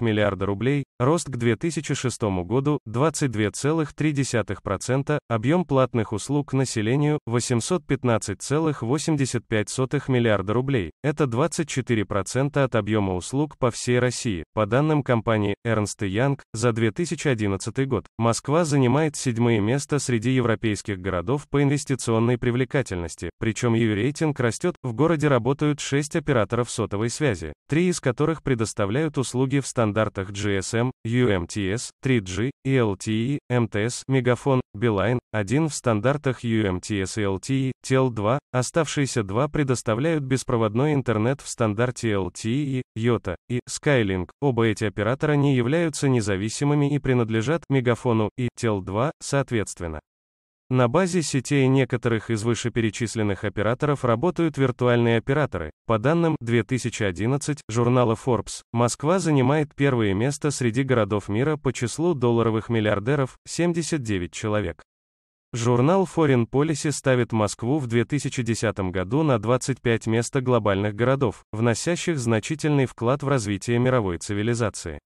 миллиарда рублей, рост к 2006 году 22 2,3%, объем платных услуг населению 815,85 миллиарда рублей. Это 24% от объема услуг по всей России. По данным компании Ernst Young, за 2011 год Москва занимает седьмое место среди европейских городов по инвестиционной привлекательности, причем ее рейтинг растет. В городе работают 6 операторов сотовой связи, три из которых предоставляют услуги в стандартах GSM, UMTS, 3G и LTE LTE, МТС, Мегафон, Билайн, 1 в стандартах UMTS и LTE, TEL2, оставшиеся два предоставляют беспроводной интернет в стандарте LTE, и Yota и Skylink. Оба эти оператора не являются независимыми и принадлежат Мегафону и TEL2, соответственно. На базе сетей некоторых из вышеперечисленных операторов работают виртуальные операторы. По данным 2011 журнала Forbes, Москва занимает первое место среди городов мира по числу долларовых миллиардеров 79 человек. Журнал Foreign Policy ставит Москву в 2010 году на 25 место глобальных городов, вносящих значительный вклад в развитие мировой цивилизации.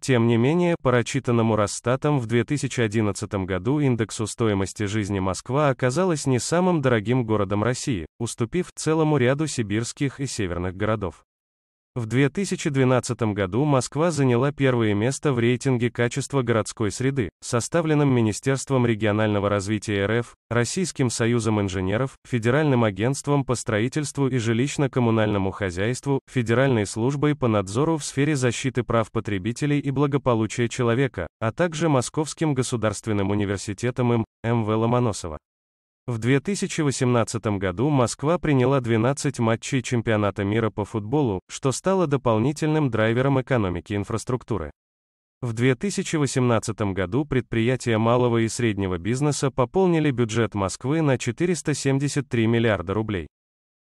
Тем не менее, по рассчитанному Росстатом в 2011 году индексу стоимости жизни Москва оказалась не самым дорогим городом России, уступив целому ряду сибирских и северных городов. В 2012 году Москва заняла первое место в рейтинге качества городской среды, составленном Министерством регионального развития РФ, Российским союзом инженеров, Федеральным агентством по строительству и жилищно-коммунальному хозяйству, Федеральной службой по надзору в сфере защиты прав потребителей и благополучия человека, а также Московским государственным университетом им. М.В. Ломоносова. В 2018 году Москва приняла 12 матчей чемпионата мира по футболу, что стало дополнительным драйвером экономики инфраструктуры. В 2018 году предприятия малого и среднего бизнеса пополнили бюджет Москвы на 473 миллиарда рублей.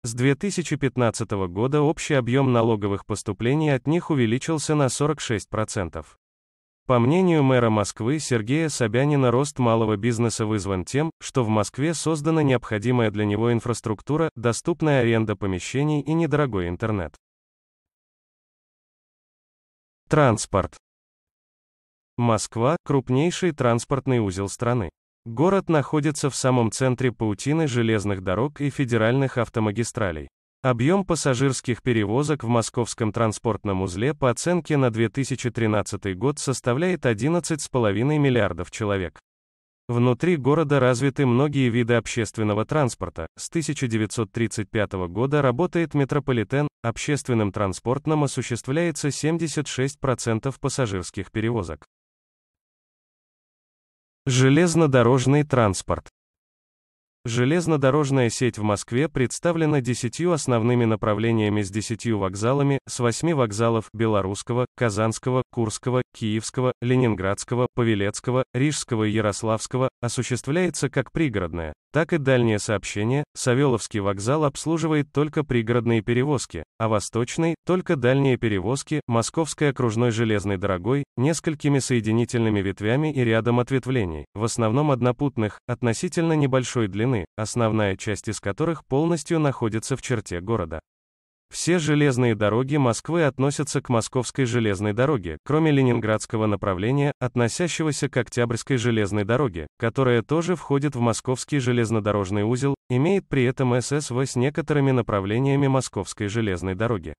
С 2015 года общий объем налоговых поступлений от них увеличился на 46%. По мнению мэра Москвы Сергея Собянина, рост малого бизнеса вызван тем, что в Москве создана необходимая для него инфраструктура, доступная аренда помещений и недорогой интернет. Транспорт. Москва – крупнейший транспортный узел страны. Город находится в самом центре паутины железных дорог и федеральных автомагистралей. Объем пассажирских перевозок в московском транспортном узле по оценке на 2013 год составляет 11,5 миллиардов человек. Внутри города развиты многие виды общественного транспорта. С 1935 года работает метрополитен, общественным транспортным осуществляется 76% пассажирских перевозок. Железнодорожный транспорт. Железнодорожная сеть в Москве представлена десятью основными направлениями с десятью вокзалами, с восьми вокзалов Белорусского, Казанского, Курского, Киевского, Ленинградского, Павелецкого, Рижского и Ярославского, осуществляется как пригородная, так и дальнее сообщение, Савеловский вокзал обслуживает только пригородные перевозки, а Восточный – только дальние перевозки, Московской окружной железной дорогой, несколькими соединительными ветвями и рядом ответвлений, в основном однопутных, относительно небольшой длины, основная часть из которых полностью находится в черте города. Все железные дороги Москвы относятся к Московской железной дороге, кроме ленинградского направления, относящегося к Октябрьской железной дороге, которая тоже входит в Московский железнодорожный узел, имеет при этом ССВ с некоторыми направлениями Московской железной дороги.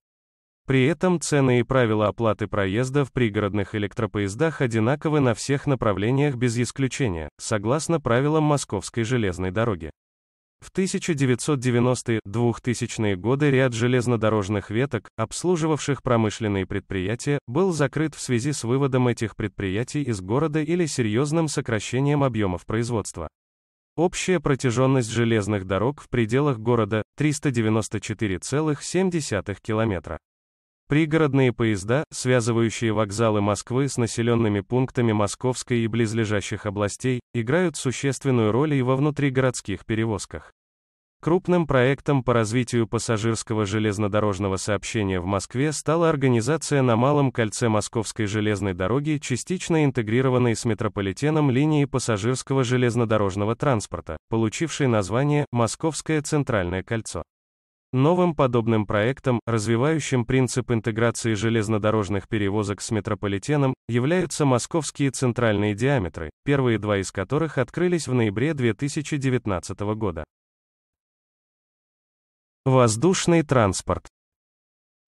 При этом цены и правила оплаты проезда в пригородных электропоездах одинаковы на всех направлениях без исключения, согласно правилам Московской железной дороги. В 1990-2000-е годы ряд железнодорожных веток, обслуживавших промышленные предприятия, был закрыт в связи с выводом этих предприятий из города или серьезным сокращением объемов производства. Общая протяженность железных дорог в пределах города – 394,7 километра. Пригородные поезда, связывающие вокзалы Москвы с населенными пунктами Московской и близлежащих областей, играют существенную роль и во внутригородских перевозках. Крупным проектом по развитию пассажирского железнодорожного сообщения в Москве стала организация на Малом кольце Московской железной дороги, частично интегрированной с метрополитеном линии пассажирского железнодорожного транспорта, получившей название «Московское центральное кольцо». Новым подобным проектом, развивающим принцип интеграции железнодорожных перевозок с метрополитеном, являются московские центральные диаметры, первые два из которых открылись в ноябре 2019 года. Воздушный транспорт.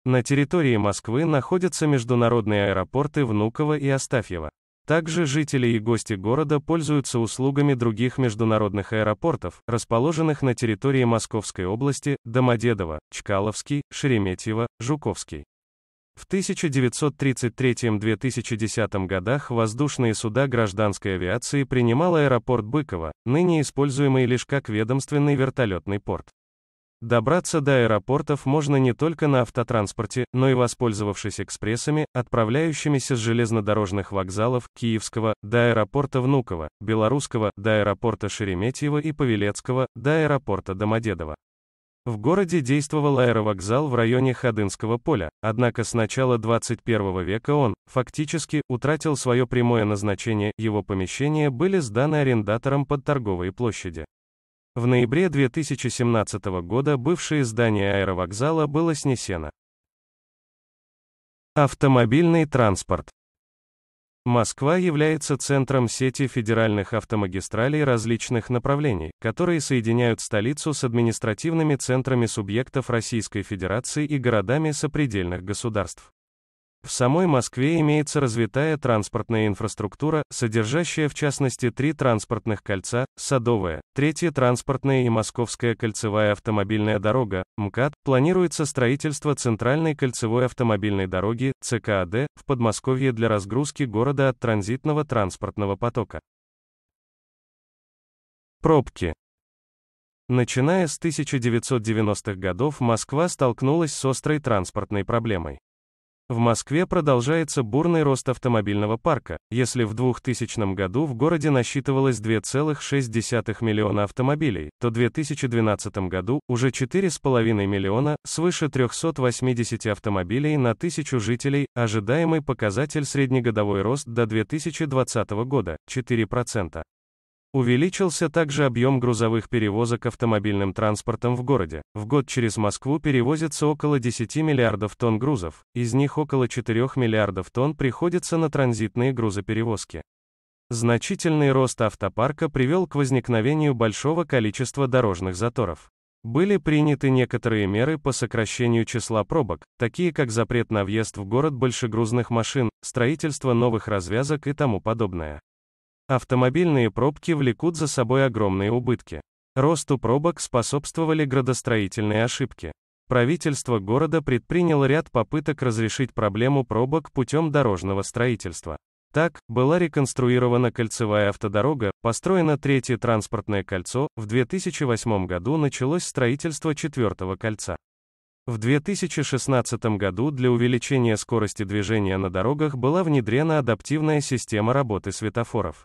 На территории Москвы находятся международные аэропорты Внуково и Астафьево. Также жители и гости города пользуются услугами других международных аэропортов, расположенных на территории Московской области, Домодедово, Чкаловский, Шереметьево, Жуковский. В 1933-2010 годах воздушные суда гражданской авиации принимал аэропорт Быково, ныне используемый лишь как ведомственный вертолетный порт. Добраться до аэропортов можно не только на автотранспорте, но и воспользовавшись экспрессами, отправляющимися с железнодорожных вокзалов Киевского до аэропорта Внуково, Белорусского до аэропорта Шереметьево и Павелецкого до аэропорта Домодедово. В городе действовал аэровокзал в районе Ходынского поля, однако с начала 21 века он, фактически, утратил свое прямое назначение, его помещения были сданы арендаторам под торговые площади. В ноябре 2017 года бывшее здание аэровокзала было снесено. Автомобильный транспорт. Москва является центром сети федеральных автомагистралей различных направлений, которые соединяют столицу с административными центрами субъектов Российской Федерации и городами сопредельных государств. В самой Москве имеется развитая транспортная инфраструктура, содержащая в частности три транспортных кольца, Садовая, Третье транспортное и Московская кольцевая автомобильная дорога, МКАД, планируется строительство Центральной кольцевой автомобильной дороги, ЦКАД, в Подмосковье для разгрузки города от транзитного транспортного потока. Пробки. Начиная с 1990-х годов Москва столкнулась с острой транспортной проблемой. В Москве продолжается бурный рост автомобильного парка. Если в 2000 году в городе насчитывалось 2,6 миллиона автомобилей, то в 2012 году уже 4,5 миллиона, свыше 380 автомобилей на тысячу жителей, ожидаемый показатель среднегодовой рост до 2020 года – 4%. Увеличился также объем грузовых перевозок автомобильным транспортом в городе. В год через Москву перевозится около 10 миллиардов тонн грузов, из них около 4 миллиардов тонн приходится на транзитные грузоперевозки. Значительный рост автопарка привел к возникновению большого количества дорожных заторов. Были приняты некоторые меры по сокращению числа пробок, такие как запрет на въезд в город большегрузных машин, строительство новых развязок и тому подобное. Автомобильные пробки влекут за собой огромные убытки. Росту пробок способствовали градостроительные ошибки. Правительство города предприняло ряд попыток разрешить проблему пробок путем дорожного строительства. Так, была реконструирована кольцевая автодорога, построено третье транспортное кольцо, в 2008 году началось строительство четвертого кольца. В 2016 году для увеличения скорости движения на дорогах была внедрена адаптивная система работы светофоров.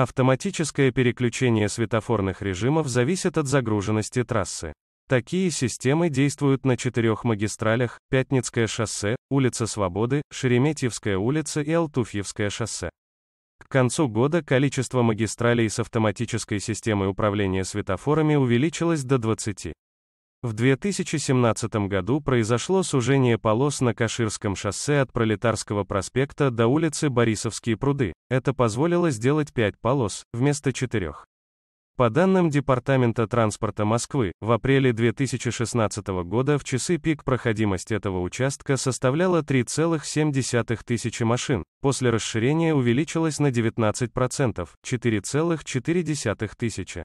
Автоматическое переключение светофорных режимов зависит от загруженности трассы. Такие системы действуют на четырех магистралях, Пятницкое шоссе, улица Свободы, Шереметьевская улица и Алтуфьевское шоссе. К концу года количество магистралей с автоматической системой управления светофорами увеличилось до 20. В 2017 году произошло сужение полос на Каширском шоссе от Пролетарского проспекта до улицы Борисовские пруды. Это позволило сделать 5 полос, вместо 4. По данным Департамента транспорта Москвы, в апреле 2016 года в часы пик проходимость этого участка составляла 3,7 тысячи машин, после расширения увеличилась на 19%, 4,4 тысячи.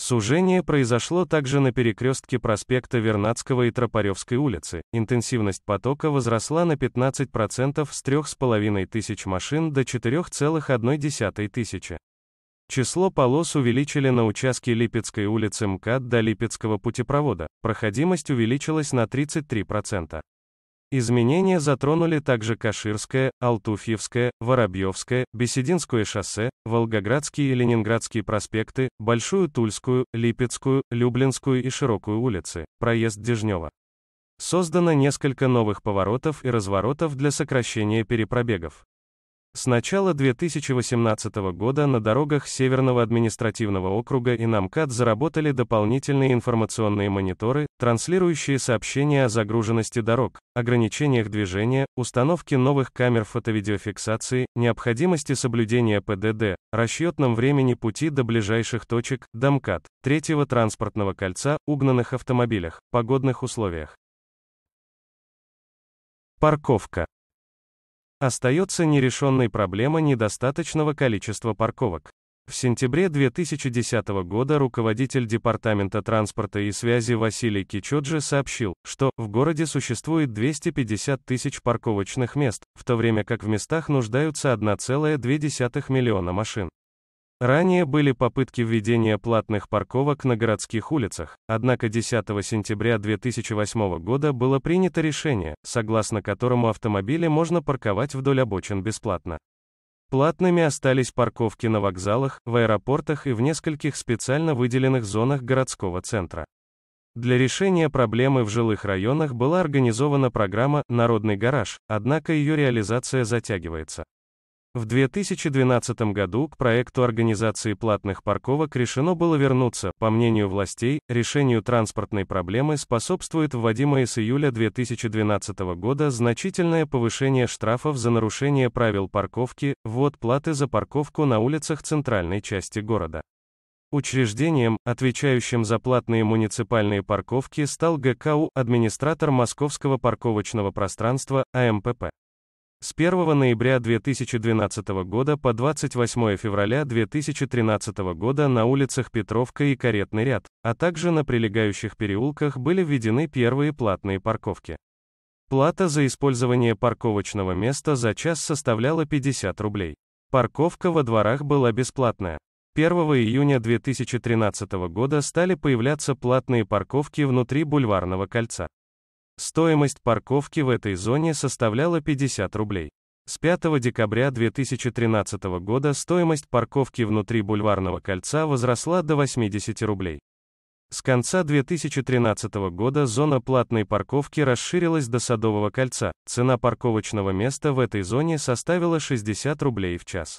Сужение произошло также на перекрестке проспекта Вернадского и Тропаревской улицы. Интенсивность потока возросла на 15% с 3,5 тысяч машин до 4,1 тысячи. Число полос увеличили на участке Липецкой улицы МКАД до Липецкого путепровода. Проходимость увеличилась на 33%. Изменения затронули также Каширское, Алтуфьевское, Воробьевское, Бесединское шоссе, Волгоградские и Ленинградские проспекты, Большую Тульскую, Липецкую, Люблинскую и Широкую улицы, проезд Дежнева. Создано несколько новых поворотов и разворотов для сокращения перепробегов. С начала 2018 года на дорогах Северного административного округа и НАМКАД заработали дополнительные информационные мониторы, транслирующие сообщения о загруженности дорог, ограничениях движения, установке новых камер фотовидеофиксации, необходимости соблюдения ПДД, расчетном времени пути до ближайших точек, ДАМКАД, третьего транспортного кольца, угнанных автомобилях, погодных условиях. Парковка. Остается нерешенной проблема недостаточного количества парковок. В сентябре 2010 года руководитель Департамента транспорта и связи Василий Кичоджи сообщил, что в городе существует 250 тысяч парковочных мест, в то время как в местах нуждаются 1,2 миллиона машин. Ранее были попытки введения платных парковок на городских улицах, однако 10 сентября 2008 года было принято решение, согласно которому автомобили можно парковать вдоль обочин бесплатно. Платными остались парковки на вокзалах, в аэропортах и в нескольких специально выделенных зонах городского центра. Для решения проблемы в жилых районах была организована программа «Народный гараж», однако ее реализация затягивается. В 2012 году к проекту организации платных парковок решено было вернуться. По мнению властей, решению транспортной проблемы способствует вводимое с июля 2012 года значительное повышение штрафов за нарушение правил парковки, ввод платы за парковку на улицах центральной части города. Учреждением, отвечающим за платные муниципальные парковки, стал ГКУ, администратор Московского парковочного пространства, АМПП. С 1 ноября 2012 года по 28 февраля 2013 года на улицах Петровка и Каретный ряд, а также на прилегающих переулках были введены первые платные парковки. Плата за использование парковочного места за час составляла 50 рублей. Парковка во дворах была бесплатная. 1 июня 2013 года стали появляться платные парковки внутри бульварного кольца. Стоимость парковки в этой зоне составляла 50 рублей. С 5 декабря 2013 года стоимость парковки внутри бульварного кольца возросла до 80 рублей. С конца 2013 года зона платной парковки расширилась до Садового кольца. Цена парковочного места в этой зоне составила 60 рублей в час.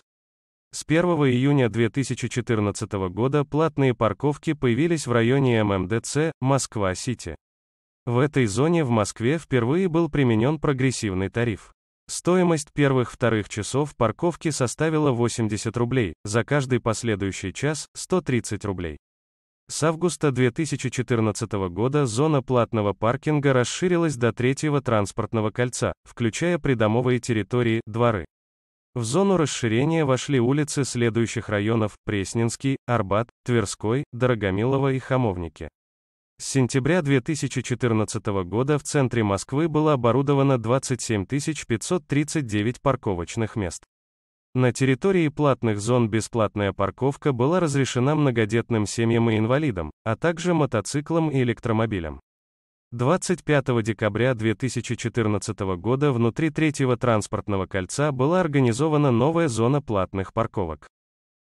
С 1 июня 2014 года платные парковки появились в районе ММДЦ, Москва-Сити. В этой зоне в Москве впервые был применен прогрессивный тариф. Стоимость первых-вторых часов парковки составила 80 рублей, за каждый последующий час – 130 рублей. С августа 2014 года зона платного паркинга расширилась до третьего транспортного кольца, включая придомовые территории, дворы. В зону расширения вошли улицы следующих районов – Пресненский, Арбат, Тверской, Дорогомилово и Хамовники. С сентября 2014 года в центре Москвы было оборудовано 27 539 парковочных мест. На территории платных зон бесплатная парковка была разрешена многодетным семьям и инвалидам, а также мотоциклам и электромобилям. 25 декабря 2014 года внутри третьего транспортного кольца была организована новая зона платных парковок.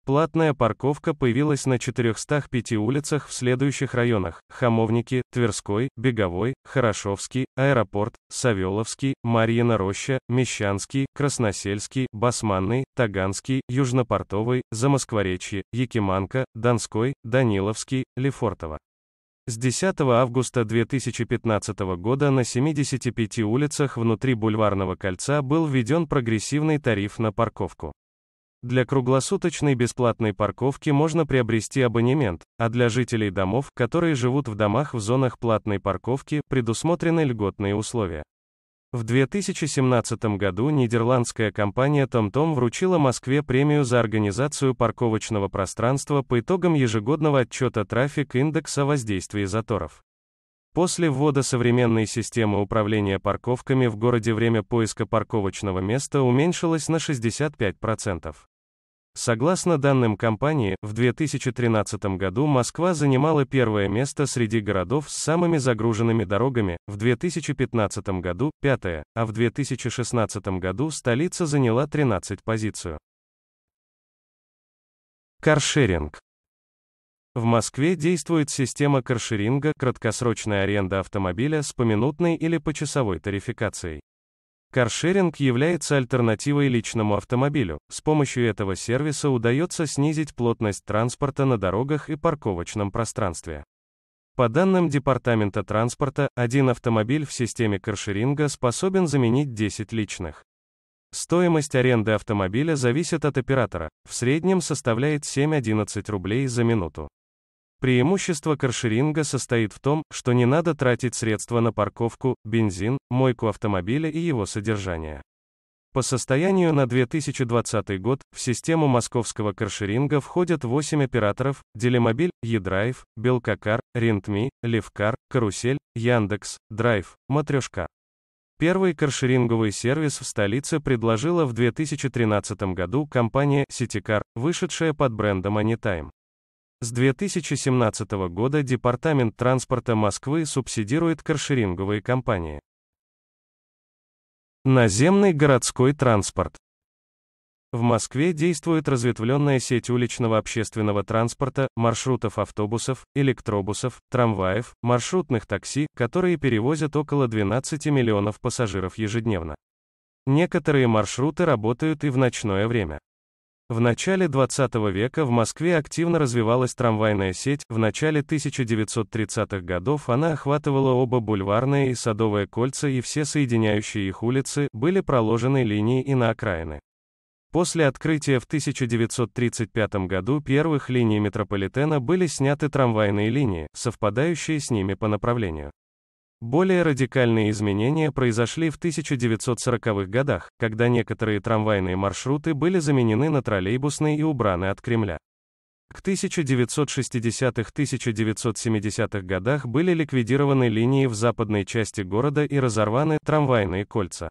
Платная парковка появилась на 405 улицах в следующих районах – Хамовники, Тверской, Беговой, Хорошовский, Аэропорт, Савеловский, Марьина Роща, Мещанский, Красносельский, Басманный, Таганский, Южнопортовый, Замоскворечье, Якиманка, Донской, Даниловский, Лефортово. С 10 августа 2015 года на 75 улицах внутри Бульварного кольца был введен прогрессивный тариф на парковку. Для круглосуточной бесплатной парковки можно приобрести абонемент, а для жителей домов, которые живут в домах в зонах платной парковки, предусмотрены льготные условия. В 2017 году нидерландская компания TomTom вручила Москве премию за организацию парковочного пространства по итогам ежегодного отчета трафик индекса воздействия заторов. После ввода современной системы управления парковками в городе время поиска парковочного места уменьшилось на 65%. Согласно данным компании, в 2013 году Москва занимала первое место среди городов с самыми загруженными дорогами, в 2015 году – пятое, а в 2016 году столица заняла 13 позицию. Каршеринг. В Москве действует система каршеринга, краткосрочная аренда автомобиля с поминутной или почасовой тарификацией. Каршеринг является альтернативой личному автомобилю. С помощью этого сервиса удается снизить плотность транспорта на дорогах и парковочном пространстве. По данным Департамента транспорта, один автомобиль в системе каршеринга способен заменить 10 личных. Стоимость аренды автомобиля зависит от оператора, в среднем составляет 7-11 рублей за минуту. Преимущество каршеринга состоит в том, что не надо тратить средства на парковку, бензин, мойку автомобиля и его содержание. По состоянию на 2020 год в систему московского каршеринга входят 8 операторов: Делимобиль, Едрайв, Белкокар, Рентми, Левкар, Карусель, Яндекс, Драйв, Матрешка. Первый каршеринговый сервис в столице предложила в 2013 году компания Citycar, вышедшая под брендом Anytime. С 2017 года Департамент транспорта Москвы субсидирует каршеринговые компании. Наземный городской транспорт. В Москве действует разветвленная сеть уличного общественного транспорта, маршрутов автобусов, электробусов, трамваев, маршрутных такси, которые перевозят около 12 миллионов пассажиров ежедневно. Некоторые маршруты работают и в ночное время. В начале 20 века в Москве активно развивалась трамвайная сеть, в начале 1930-х годов она охватывала оба бульварные и садовые кольца и все соединяющие их улицы, были проложены линии и на окраины. После открытия в 1935 году первых линий метрополитена были сняты трамвайные линии, совпадающие с ними по направлению. Более радикальные изменения произошли в 1940-х годах, когда некоторые трамвайные маршруты были заменены на троллейбусные и убраны от Кремля. К 1960-1970-х годах были ликвидированы линии в западной части города и разорваны трамвайные кольца.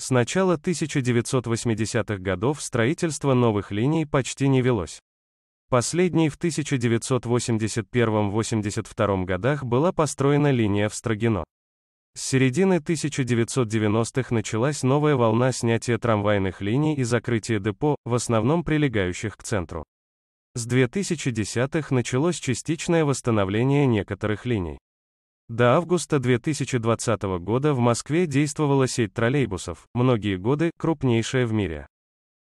С начала 1980-х годов строительство новых линий почти не велось. Последней в 1981-82 годах была построена линия в Строгино. С середины 1990-х началась новая волна снятия трамвайных линий и закрытия депо, в основном прилегающих к центру. С 2010-х началось частичное восстановление некоторых линий. До августа 2020 года в Москве действовала сеть троллейбусов, многие годы крупнейшая в мире.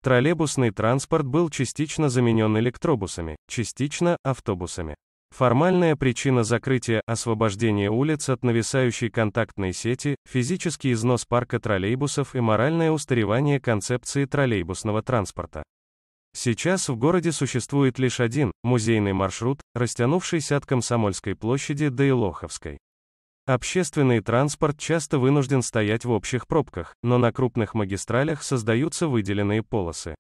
Троллейбусный транспорт был частично заменен электробусами, частично – автобусами. Формальная причина закрытия – освобождение улиц от нависающей контактной сети, физический износ парка троллейбусов и моральное устаревание концепции троллейбусного транспорта. Сейчас в городе существует лишь один, музейный маршрут, растянувшийся от Комсомольской площади до Илоховской. Общественный транспорт часто вынужден стоять в общих пробках, но на крупных магистралях создаются выделенные полосы.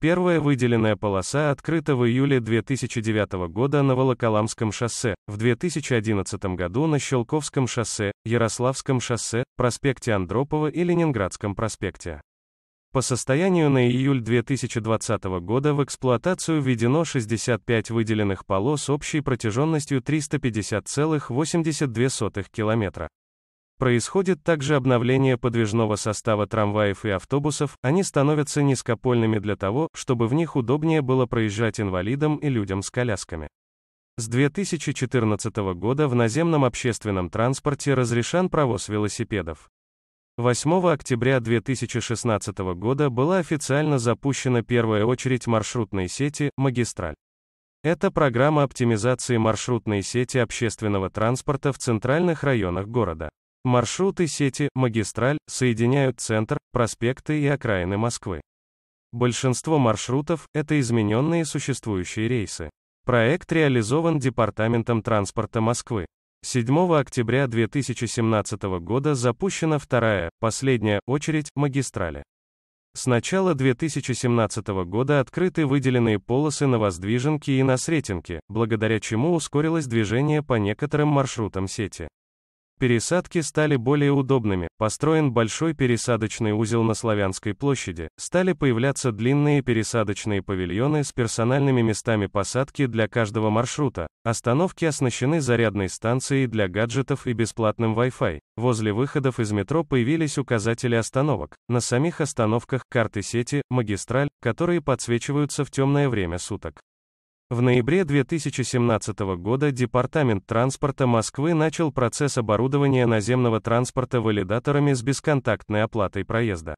Первая выделенная полоса открыта в июле 2009 года на Волоколамском шоссе, в 2011 году на Щелковском шоссе, Ярославском шоссе, проспекте Андропова и Ленинградском проспекте. По состоянию на июль 2020 года в эксплуатацию введено 65 выделенных полос общей протяженностью 350,82 км. Происходит также обновление подвижного состава трамваев и автобусов, они становятся низкопольными для того, чтобы в них удобнее было проезжать инвалидам и людям с колясками. С 2014 года в наземном общественном транспорте разрешен провоз велосипедов. 8 октября 2016 года была официально запущена первая очередь маршрутной сети «Магистраль». Это программа оптимизации маршрутной сети общественного транспорта в центральных районах города. Маршруты сети «Магистраль» соединяют центр, проспекты и окраины Москвы. Большинство маршрутов – это измененные существующие рейсы. Проект реализован Департаментом транспорта Москвы. 7 октября 2017 года запущена вторая, последняя, очередь, магистрали. С начала 2017 года открыты выделенные полосы на Воздвиженке и на Сретенке, благодаря чему ускорилось движение по некоторым маршрутам сети. Пересадки стали более удобными, построен большой пересадочный узел на Славянской площади, стали появляться длинные пересадочные павильоны с персональными местами посадки для каждого маршрута, остановки оснащены зарядной станцией для гаджетов и бесплатным Wi-Fi, возле выходов из метро появились указатели остановок, на самих остановках карты сети, магистраль, которые подсвечиваются в темное время суток. В ноябре 2017 года Департамент транспорта Москвы начал процесс оборудования наземного транспорта валидаторами с бесконтактной оплатой проезда.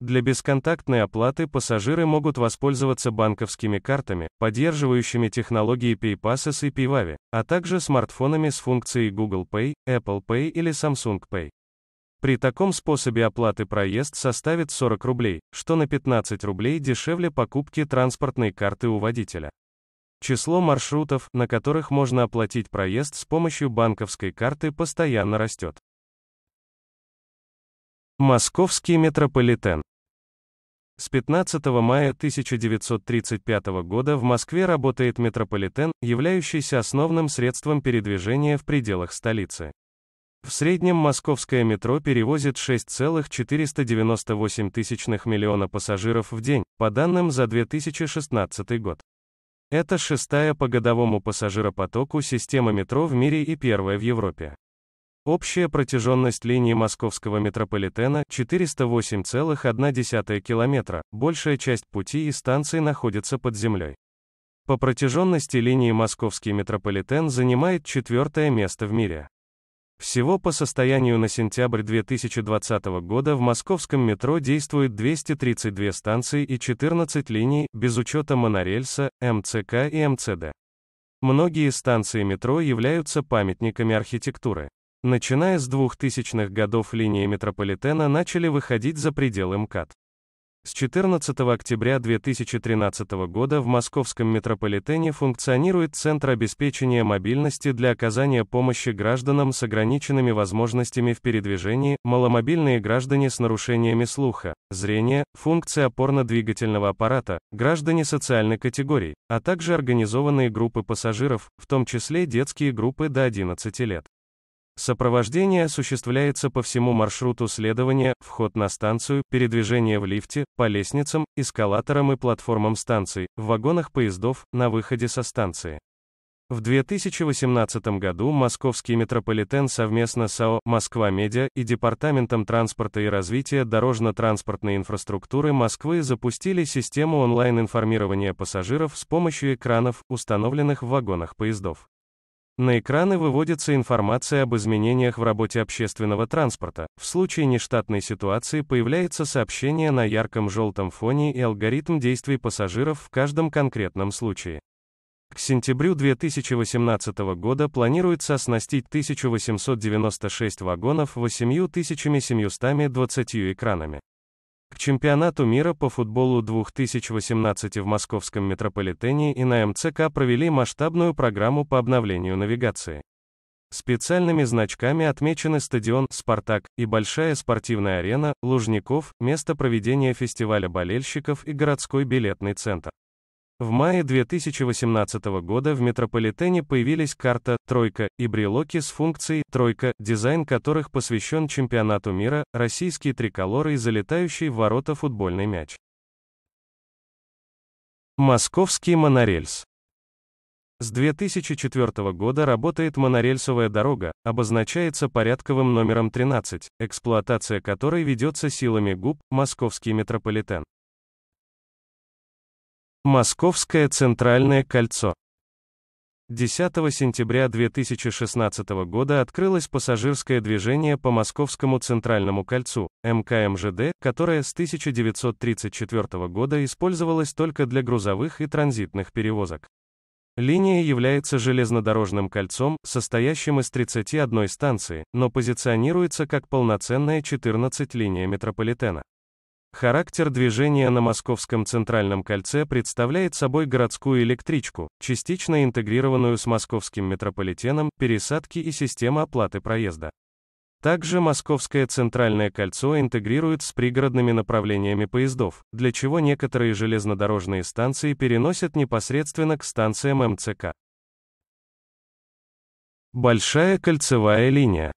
Для бесконтактной оплаты пассажиры могут воспользоваться банковскими картами, поддерживающими технологии PayPass и PayWave, а также смартфонами с функцией Google Pay, Apple Pay или Samsung Pay. При таком способе оплаты проезд составит 40 рублей, что на 15 рублей дешевле покупки транспортной карты у водителя. Число маршрутов, на которых можно оплатить проезд с помощью банковской карты, постоянно растет. Московский метрополитен. С 15 мая 1935 года в Москве работает метрополитен, являющийся основным средством передвижения в пределах столицы. В среднем московское метро перевозит 6,498 миллиона пассажиров в день, по данным за 2016 год. Это шестая по годовому пассажиропотоку система метро в мире и первая в Европе. Общая протяженность линии московского метрополитена 408,1 километра, большая часть пути и станций находится под землей. По протяженности линии московский метрополитен занимает четвертое место в мире. Всего по состоянию на сентябрь 2020 года в московском метро действует 232 станции и 14 линий, без учета монорельса, МЦК и МЦД. Многие станции метро являются памятниками архитектуры. Начиная с 2000-х годов линии метрополитена начали выходить за пределы МКАД. С 14 октября 2013 года в московском метрополитене функционирует Центр обеспечения мобильности для оказания помощи гражданам с ограниченными возможностями в передвижении, маломобильные граждане с нарушениями слуха, зрения, функции опорно-двигательного аппарата, граждане социальной категории, а также организованные группы пассажиров, в том числе детские группы до 11 лет. Сопровождение осуществляется по всему маршруту следования, вход на станцию, передвижение в лифте, по лестницам, эскалаторам и платформам станций, в вагонах поездов, на выходе со станции. В 2018 году Московский метрополитен совместно с АО «Москва Медиа» и Департаментом транспорта и развития дорожно-транспортной инфраструктуры Москвы запустили систему онлайн-информирования пассажиров с помощью экранов, установленных в вагонах поездов. На экраны выводится информация об изменениях в работе общественного транспорта. В случае нештатной ситуации появляется сообщение на ярком желтом фоне и алгоритм действий пассажиров в каждом конкретном случае. К сентябрю 2018 года планируется оснастить 1896 вагонов 8720 экранами. К чемпионату мира по футболу 2018 в московском метрополитене и на МЦК провели масштабную программу по обновлению навигации. Специальными значками отмечены стадион «Спартак» и большая спортивная арена «Лужников», место проведения фестиваля болельщиков и городской билетный центр. В мае 2018 года в метрополитене появились карта «Тройка» и брелоки с функцией «Тройка», дизайн которых посвящен чемпионату мира, российские триколоры и залетающий в ворота футбольный мяч. Московский монорельс. С 2004 года работает монорельсовая дорога, обозначается порядковым номером 13, эксплуатация которой ведется силами ГУП «Московский метрополитен». Московское центральное кольцо. 10 сентября 2016 года открылось пассажирское движение по Московскому центральному кольцу, МКМЖД, которое с 1934 года использовалось только для грузовых и транзитных перевозок. Линия является железнодорожным кольцом, состоящим из 31 станции, но позиционируется как полноценная 14 линия метрополитена. Характер движения на Московском центральном кольце представляет собой городскую электричку, частично интегрированную с московским метрополитеном, пересадки и система оплаты проезда. Также Московское центральное кольцо интегрирует с пригородными направлениями поездов, для чего некоторые железнодорожные станции переносят непосредственно к станциям МЦК. Большая кольцевая линия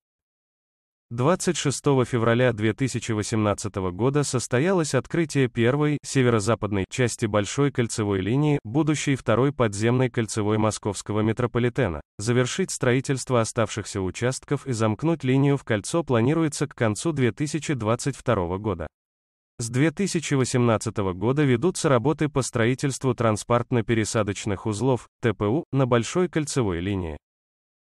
26 февраля 2018 года состоялось открытие первой, северо-западной, части Большой кольцевой линии, будущей второй подземной кольцевой московского метрополитена. Завершить строительство оставшихся участков и замкнуть линию в кольцо планируется к концу 2022 года. С 2018 года ведутся работы по строительству транспортно-пересадочных узлов, ТПУ, на Большой кольцевой линии.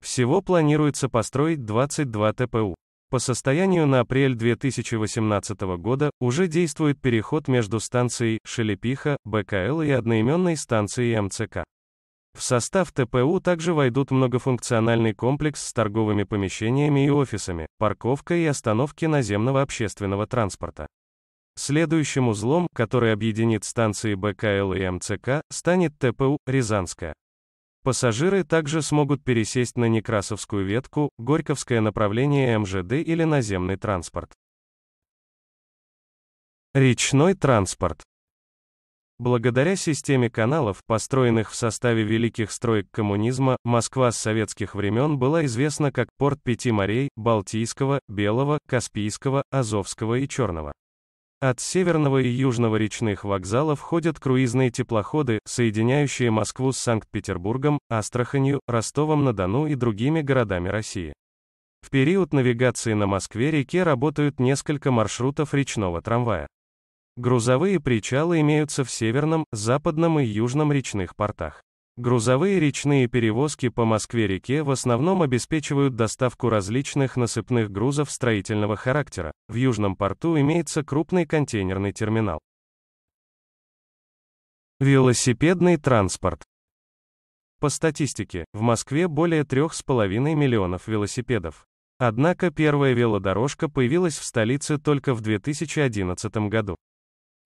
Всего планируется построить 22 ТПУ. По состоянию на апрель 2018 года уже действует переход между станцией Шелепиха, БКЛ и одноименной станцией МЦК. В состав ТПУ также войдут многофункциональный комплекс с торговыми помещениями и офисами, парковка и остановки наземного общественного транспорта. Следующим узлом, который объединит станции БКЛ и МЦК, станет ТПУ «Рязанская». Пассажиры также смогут пересесть на Некрасовскую ветку, Горьковское направление МЖД или наземный транспорт. Речной транспорт. Благодаря системе каналов, построенных в составе великих строек коммунизма, Москва с советских времен была известна как порт пяти морей – Балтийского, Белого, Каспийского, Азовского и Черного. От северного и южного речных вокзалов ходят круизные теплоходы, соединяющие Москву с Санкт-Петербургом, Астраханью, Ростовом-на-Дону и другими городами России. В период навигации на Москве-реке работают несколько маршрутов речного трамвая. Грузовые причалы имеются в северном, западном и южном речных портах. Грузовые речные перевозки по Москве-реке в основном обеспечивают доставку различных насыпных грузов строительного характера. В Южном порту имеется крупный контейнерный терминал. Велосипедный транспорт. По статистике, в Москве более 3,5 миллионов велосипедов. Однако первая велодорожка появилась в столице только в 2011 году.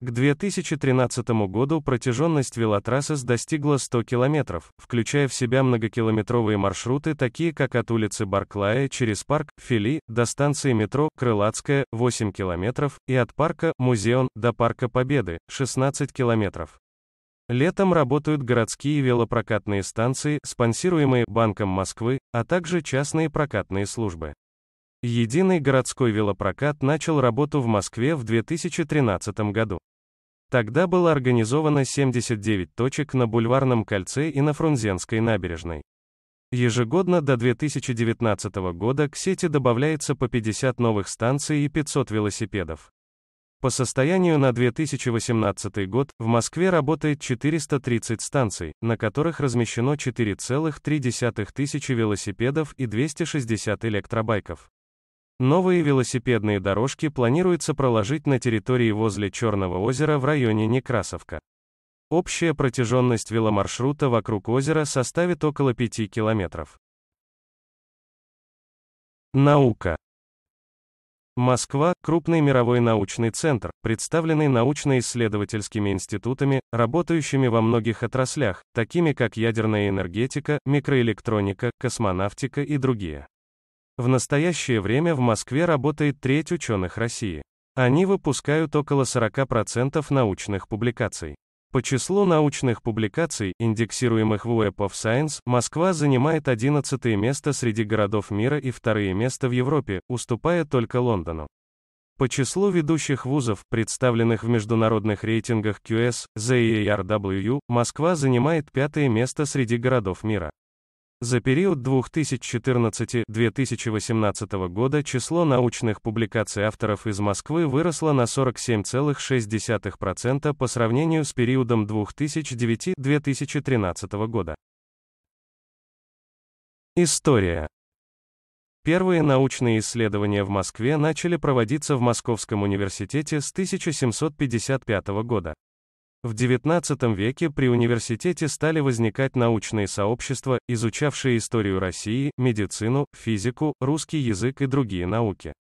К 2013 году протяженность велотрассы достигла 100 километров, включая в себя многокилометровые маршруты такие как от улицы Барклая через парк Фили до станции метро Крылатская 8 километров и от парка Музеон до парка Победы 16 километров. Летом работают городские велопрокатные станции, спонсируемые Банком Москвы, а также частные прокатные службы. Единый городской велопрокат начал работу в Москве в 2013 году. Тогда было организовано 79 точек на Бульварном кольце и на Фрунзенской набережной. Ежегодно до 2019 года к сети добавляется по 50 новых станций и 500 велосипедов. По состоянию на 2018 год в Москве работает 430 станций, на которых размещено 4,3 тысячи велосипедов и 260 электробайков. Новые велосипедные дорожки планируется проложить на территории возле Черного озера в районе Некрасовка. Общая протяженность веломаршрута вокруг озера составит около 5 километров. Наука. Москва – крупный мировой научный центр, представленный научно-исследовательскими институтами, работающими во многих отраслях, такими как ядерная энергетика, микроэлектроника, космонавтика и другие. В настоящее время в Москве работает треть ученых России. Они выпускают около 40% научных публикаций. По числу научных публикаций, индексируемых в Web of Science, Москва занимает 11 место среди городов мира и второе место в Европе, уступая только Лондону. По числу ведущих вузов, представленных в международных рейтингах QS, ZARW, Москва занимает пятое место среди городов мира. За период 2014-2018 года число научных публикаций авторов из Москвы выросло на 47,6% по сравнению с периодом 2009-2013 года. История. Первые научные исследования в Москве начали проводиться в Московском университете с 1755 года. В XIX веке при университете стали возникать научные сообщества, изучавшие историю России, медицину, физику, русский язык и другие науки.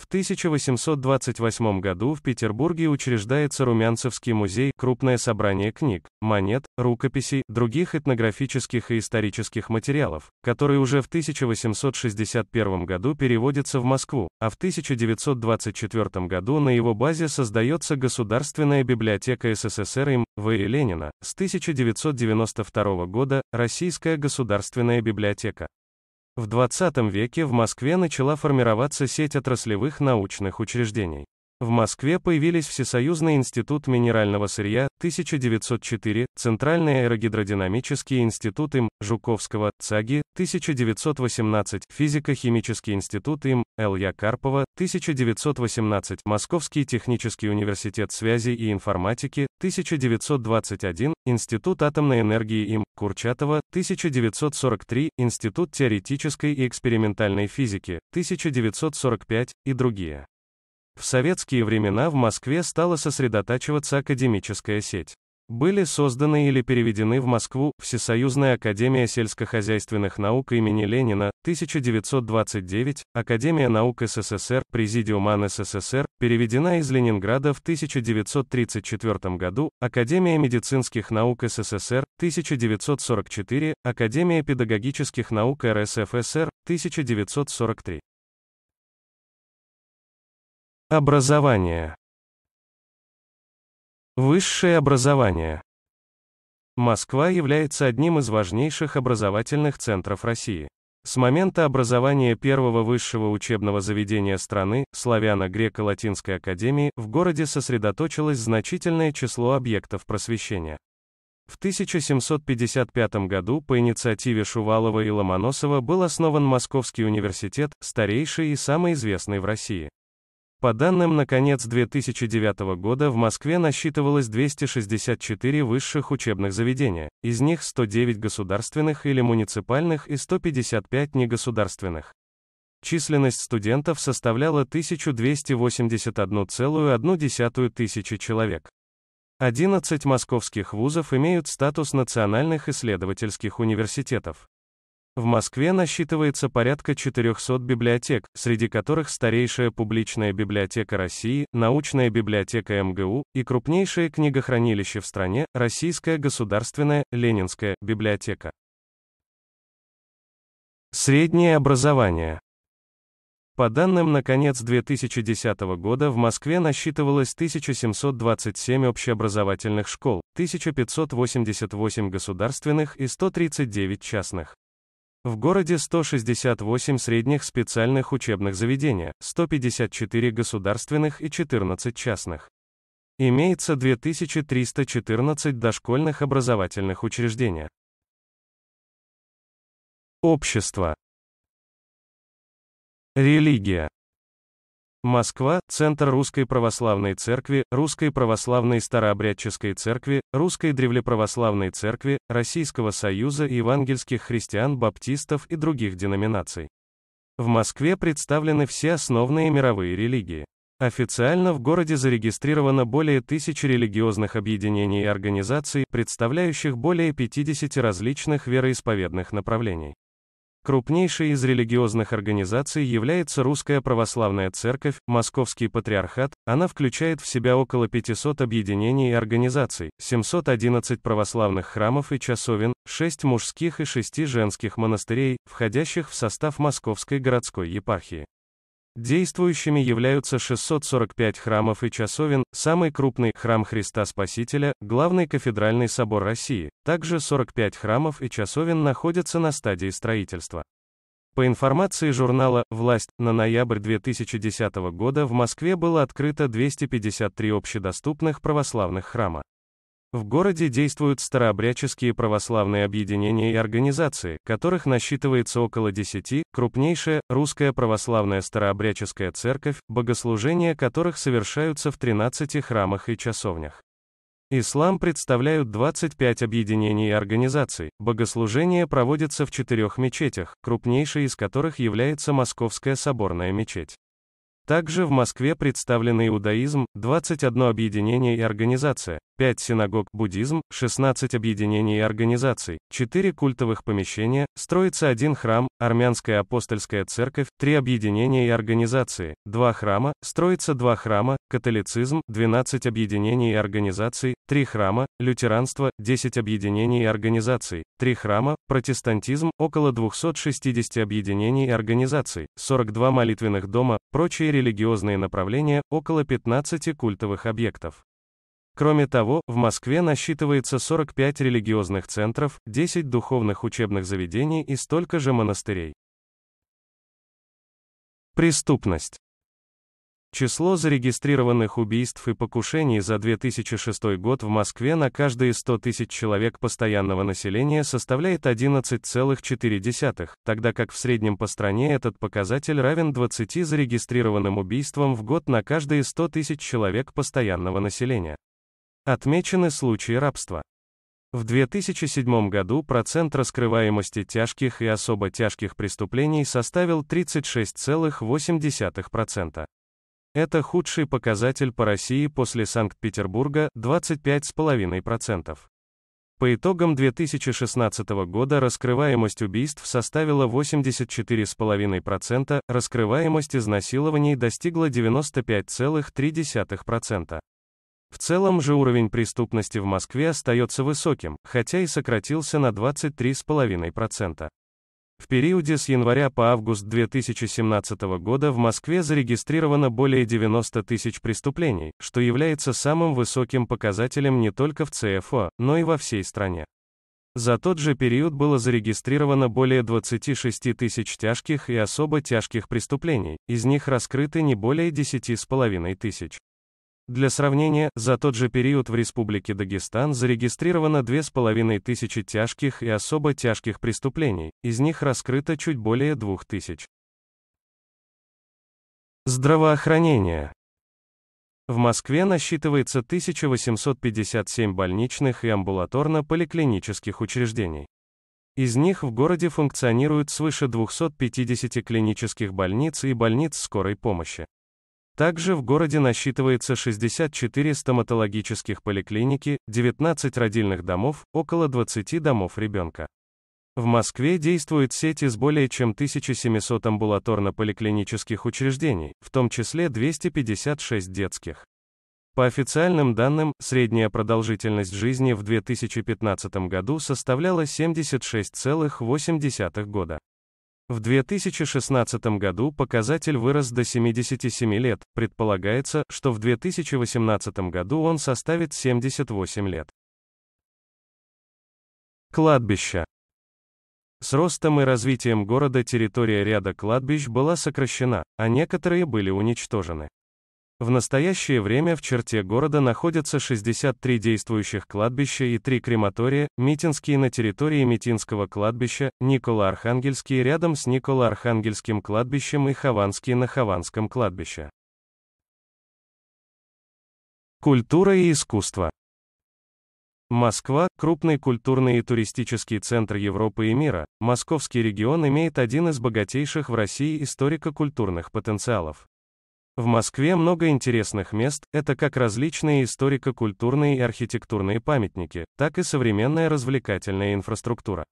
В 1828 году в Петербурге учреждается Румянцевский музей, крупное собрание книг, монет, рукописей, других этнографических и исторических материалов, который уже в 1861 году переводится в Москву, а в 1924 году на его базе создается Государственная библиотека СССР им В. И. Ленина, с 1992 года Российская государственная библиотека. В 20 веке в Москве начала формироваться сеть отраслевых научных учреждений. В Москве появились Всесоюзный институт минерального сырья, 1904, Центральный аэрогидродинамический институт им. Жуковского, ЦАГИ, 1918, Физико-химический институт им. Л. Я. Карпова, 1918, Московский технический университет связи и информатики, 1921, Институт атомной энергии им. Курчатова, 1943, Институт теоретической и экспериментальной физики, 1945 и другие. В советские времена в Москве стала сосредотачиваться академическая сеть. Были созданы или переведены в Москву Всесоюзная академия сельскохозяйственных наук имени Ленина, 1929, Академия наук СССР, Президиум АН СССР, переведена из Ленинграда в 1934 году, Академия медицинских наук СССР, 1944, Академия педагогических наук РСФСР, 1943. Образование. Высшее образование. Москва является одним из важнейших образовательных центров России. С момента образования первого высшего учебного заведения страны, Славяно-Греко-Латинской академии, в городе сосредоточилось значительное число объектов просвещения. В 1755 году по инициативе Шувалова и Ломоносова был основан Московский университет, старейший и самый известный в России. По данным на конец 2009 года в Москве насчитывалось 264 высших учебных заведения, из них 109 государственных или муниципальных и 155 негосударственных. Численность студентов составляла 1281,1 тысячи человек. 11 московских вузов имеют статус национальных исследовательских университетов. В Москве насчитывается порядка 400 библиотек, среди которых старейшая публичная библиотека России, научная библиотека МГУ и крупнейшее книгохранилище в стране, Российская государственная, Ленинская, библиотека. Среднее образование. По данным на конец 2010 года в Москве насчитывалось 1727 общеобразовательных школ, 1588 государственных и 139 частных. В городе 168 средних специальных учебных заведения, 154 государственных и 14 частных. Имеется 2314 дошкольных образовательных учреждений. Общество. Религия. Москва, Центр Русской Православной Церкви, Русской Православной Старообрядческой Церкви, Русской Древлеправославной Церкви, Российского Союза Евангельских Христиан, Баптистов и других деноминаций. В Москве представлены все основные мировые религии. Официально в городе зарегистрировано более тысячи религиозных объединений и организаций, представляющих более 50 различных вероисповедных направлений. Крупнейшей из религиозных организаций является Русская Православная Церковь, Московский Патриархат, она включает в себя около 500 объединений и организаций, 711 православных храмов и часовен, 6 мужских и 6 женских монастырей, входящих в состав Московской городской епархии. Действующими являются 645 храмов и часовен, самый крупный – храм Христа Спасителя, главный кафедральный собор России. Также 45 храмов и часовен находятся на стадии строительства. По информации журнала «Власть», на ноябрь 2010 года в Москве было открыто 253 общедоступных православных храма. В городе действуют старообрядческие православные объединения и организации, которых насчитывается около 10, крупнейшая – Русская православная старообрядческая церковь, богослужения которых совершаются в 13 храмах и часовнях. Ислам представляют 25 объединений и организаций. богослужения проводятся в четырех мечетях, крупнейшей из которых является Московская соборная мечеть. Также в Москве представлены иудаизм, 21 объединение и организация, 5 синагог, буддизм, 16 объединений и организаций, 4 культовых помещения, строится один храм, армянская апостольская церковь, 3 объединения и организации, 2 храма, строится 2 храма, католицизм, 12 объединений и организаций, 3 храма, лютеранство, 10 объединений и организаций, 3 храма, протестантизм, около 260 объединений и организаций, 42 молитвенных дома, прочие религиозные направления, около 15 культовых объектов. Кроме того, в Москве насчитывается 45 религиозных центров, 10 духовных учебных заведений и столько же монастырей. Преступность. Число зарегистрированных убийств и покушений за 2006 год в Москве на каждые 100 тысяч человек постоянного населения составляет 11,4, тогда как в среднем по стране этот показатель равен 20 зарегистрированным убийствам в год на каждые 100 тысяч человек постоянного населения. Отмечены случаи рабства. В 2007 году процент раскрываемости тяжких и особо тяжких преступлений составил 36,8%. Это худший показатель по России после Санкт-Петербурга 25,5%. По итогам 2016 года раскрываемость убийств составила 84,5%, раскрываемость изнасилований достигла 95,3%. В целом же уровень преступности в Москве остается высоким, хотя и сократился на 23,5%. В периоде с января по август 2017 года в Москве зарегистрировано более 90 тысяч преступлений, что является самым высоким показателем не только в ЦФО, но и во всей стране. За тот же период было зарегистрировано более 26 тысяч тяжких и особо тяжких преступлений, из них раскрыты не более 10,5 тысяч. Для сравнения, за тот же период в Республике Дагестан зарегистрировано 2500 тяжких и особо тяжких преступлений, из них раскрыто чуть более 2000. Здравоохранение. В Москве насчитывается 1857 больничных и амбулаторно-поликлинических учреждений. Из них в городе функционируют свыше 250 клинических больниц и больниц скорой помощи. Также в городе насчитывается 64 стоматологических поликлиники, 19 родильных домов, около 20 домов ребенка. В Москве действует сеть из более чем 1700 амбулаторно-поликлинических учреждений, в том числе 256 детских. По официальным данным, средняя продолжительность жизни в 2015 году составляла 76,8 года. В 2016 году показатель вырос до 77 лет, предполагается, что в 2018 году он составит 78 лет. Кладбища. С ростом и развитием города территория ряда кладбищ была сокращена, а некоторые были уничтожены. В настоящее время в черте города находятся 63 действующих кладбища и 3 крематория, Митинский на территории Митинского кладбища, николо Архангельские рядом с Николо-Архангельским кладбищем и Хованские на Хованском кладбище. Культура и искусство. Москва – крупный культурный и туристический центр Европы и мира. Московский регион имеет один из богатейших в России историко-культурных потенциалов. В Москве много интересных мест, это как различные историко-культурные и архитектурные памятники, так и современная развлекательная инфраструктура.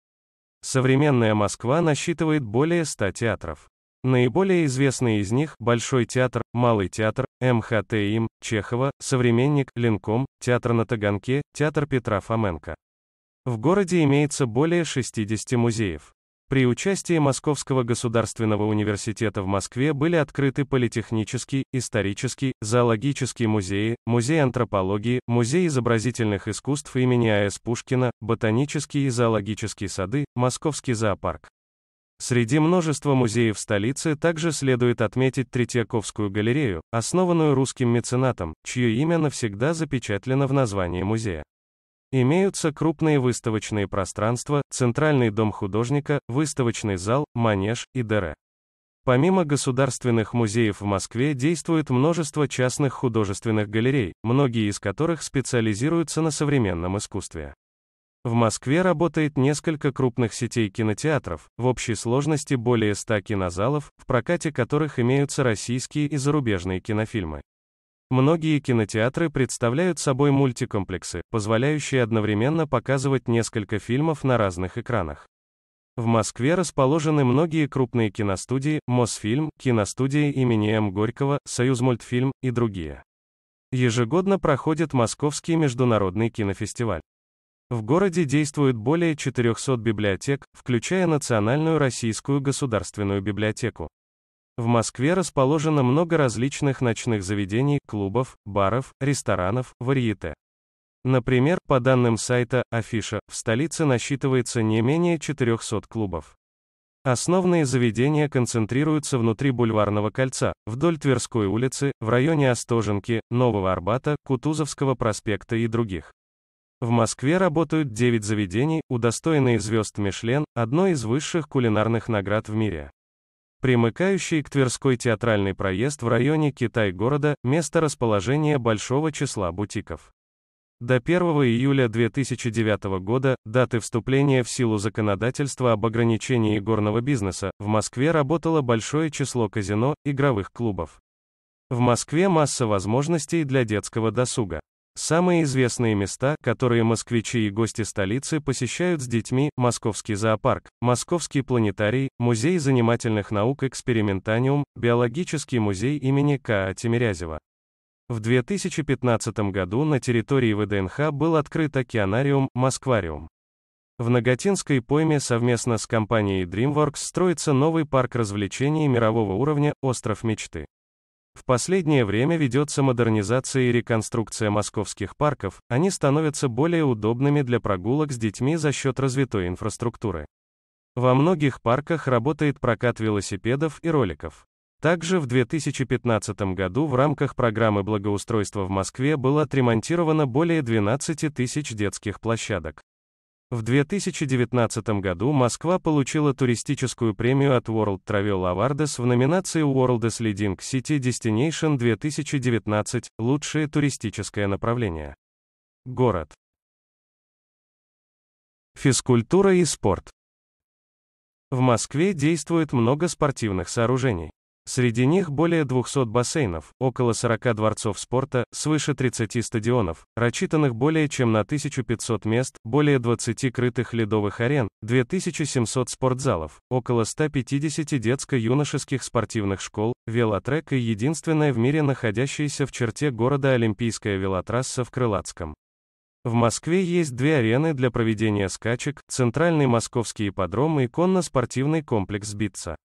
Современная Москва насчитывает более 100 театров. Наиболее известные из них – Большой театр, Малый театр, МХТ им, Чехова, Современник, Ленком, Театр на Таганке, Театр Петра Фоменко. В городе имеется более 60 музеев. При участии Московского государственного университета в Москве были открыты политехнический, исторический, зоологический музеи, музей антропологии, музей изобразительных искусств имени А.С. Пушкина, ботанические и зоологические сады, Московский зоопарк. Среди множества музеев столицы также следует отметить Третьяковскую галерею, основанную русским меценатом, чье имя навсегда запечатлено в названии музея. Имеются крупные выставочные пространства, центральный дом художника, выставочный зал, манеж и ДР. Помимо государственных музеев в Москве действует множество частных художественных галерей, многие из которых специализируются на современном искусстве. В Москве работает несколько крупных сетей кинотеатров, в общей сложности более 100 кинозалов, в прокате которых имеются российские и зарубежные кинофильмы. Многие кинотеатры представляют собой мультикомплексы, позволяющие одновременно показывать несколько фильмов на разных экранах. В Москве расположены многие крупные киностудии, Мосфильм, Киностудии имени М. Горького, Союзмультфильм и другие. Ежегодно проходит Московский международный кинофестиваль. В городе действует более 400 библиотек, включая Национальную российскую государственную библиотеку. В Москве расположено много различных ночных заведений, клубов, баров, ресторанов, варьете. Например, по данным сайта Афиша, в столице насчитывается не менее 400 клубов. Основные заведения концентрируются внутри Бульварного кольца, вдоль Тверской улицы, в районе Остоженки, Нового Арбата, Кутузовского проспекта и других. В Москве работают 9 заведений, удостоенные звезд Мишлен, одной из высших кулинарных наград в мире примыкающий к Тверской театральный проезд в районе Китай-города, место расположения большого числа бутиков. До 1 июля 2009 года, даты вступления в силу законодательства об ограничении горного бизнеса, в Москве работало большое число казино, игровых клубов. В Москве масса возможностей для детского досуга. Самые известные места, которые москвичи и гости столицы посещают с детьми, Московский зоопарк, Московский планетарий, Музей занимательных наук Экспериментаниум, Биологический музей имени К.А. Тимирязева. В 2015 году на территории ВДНХ был открыт океанариум, Москвариум. В Нагатинской пойме совместно с компанией DreamWorks строится новый парк развлечений мирового уровня «Остров мечты». В последнее время ведется модернизация и реконструкция московских парков, они становятся более удобными для прогулок с детьми за счет развитой инфраструктуры. Во многих парках работает прокат велосипедов и роликов. Также в 2015 году в рамках программы благоустройства в Москве было отремонтировано более 12 тысяч детских площадок. В 2019 году Москва получила туристическую премию от World Travel Awards в номинации World Leading City Destination 2019 «Лучшее туристическое направление». Город. Физкультура и спорт. В Москве действует много спортивных сооружений. Среди них более 200 бассейнов, около 40 дворцов спорта, свыше 30 стадионов, рассчитанных более чем на 1500 мест, более 20 крытых ледовых арен, 2700 спортзалов, около 150 детско-юношеских спортивных школ, велотрек и единственная в мире находящаяся в черте города Олимпийская велотрасса в Крылатском. В Москве есть две арены для проведения скачек, центральный московский ипподром и конно-спортивный комплекс «Битца».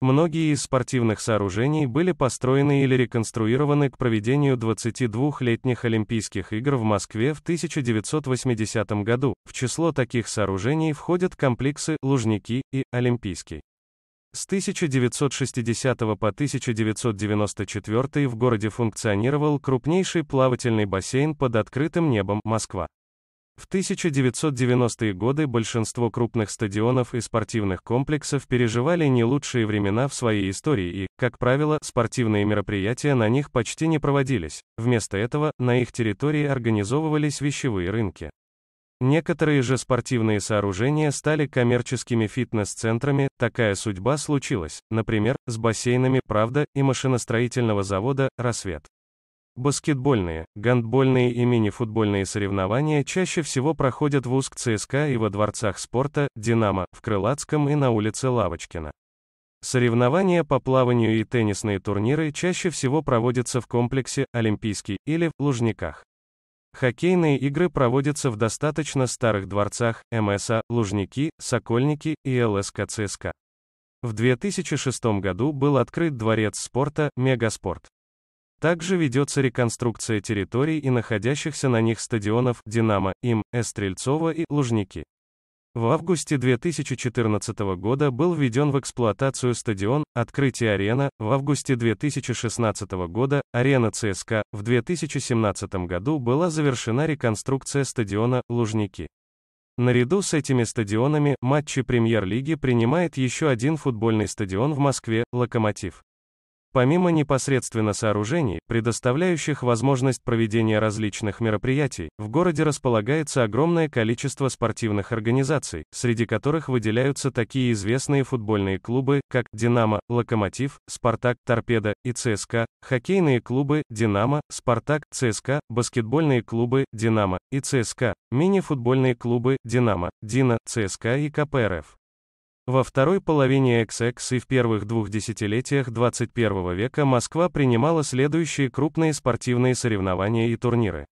Многие из спортивных сооружений были построены или реконструированы к проведению 22-летних Олимпийских игр в Москве в 1980 году. В число таких сооружений входят комплексы «Лужники» и «Олимпийский». С 1960 по 1994 в городе функционировал крупнейший плавательный бассейн под открытым небом «Москва». В 1990-е годы большинство крупных стадионов и спортивных комплексов переживали не лучшие времена в своей истории и, как правило, спортивные мероприятия на них почти не проводились. Вместо этого, на их территории организовывались вещевые рынки. Некоторые же спортивные сооружения стали коммерческими фитнес-центрами, такая судьба случилась, например, с бассейнами «Правда» и машиностроительного завода «Рассвет». Баскетбольные, гандбольные и мини-футбольные соревнования чаще всего проходят в УСК ЦСКА и во дворцах спорта, Динамо, в Крылатском и на улице Лавочкина. Соревнования по плаванию и теннисные турниры чаще всего проводятся в комплексе «Олимпийский» или в Лужниках. Хоккейные игры проводятся в достаточно старых дворцах МСА, Лужники, Сокольники и ЛСК ЦСКА. В 2006 году был открыт дворец спорта «Мегаспорт». Также ведется реконструкция территорий и находящихся на них стадионов «Динамо», «Им», «Стрельцова» и «Лужники». В августе 2014 года был введен в эксплуатацию стадион, открытие арена, в августе 2016 года, арена ЦСКА, в 2017 году была завершена реконструкция стадиона «Лужники». Наряду с этими стадионами, матчи премьер-лиги принимает еще один футбольный стадион в Москве, «Локомотив». Помимо непосредственно сооружений, предоставляющих возможность проведения различных мероприятий, в городе располагается огромное количество спортивных организаций, среди которых выделяются такие известные футбольные клубы, как «Динамо», «Локомотив», «Спартак», «Торпедо» и «ЦСКА», хоккейные клубы «Динамо», «Спартак», «ЦСКА», баскетбольные клубы «Динамо» и «ЦСКА», мини-футбольные клубы «Динамо», «Дина», «ЦСКА» и «КПРФ». Во второй половине XX и в первых двух десятилетиях 21 века Москва принимала следующие крупные спортивные соревнования и турниры.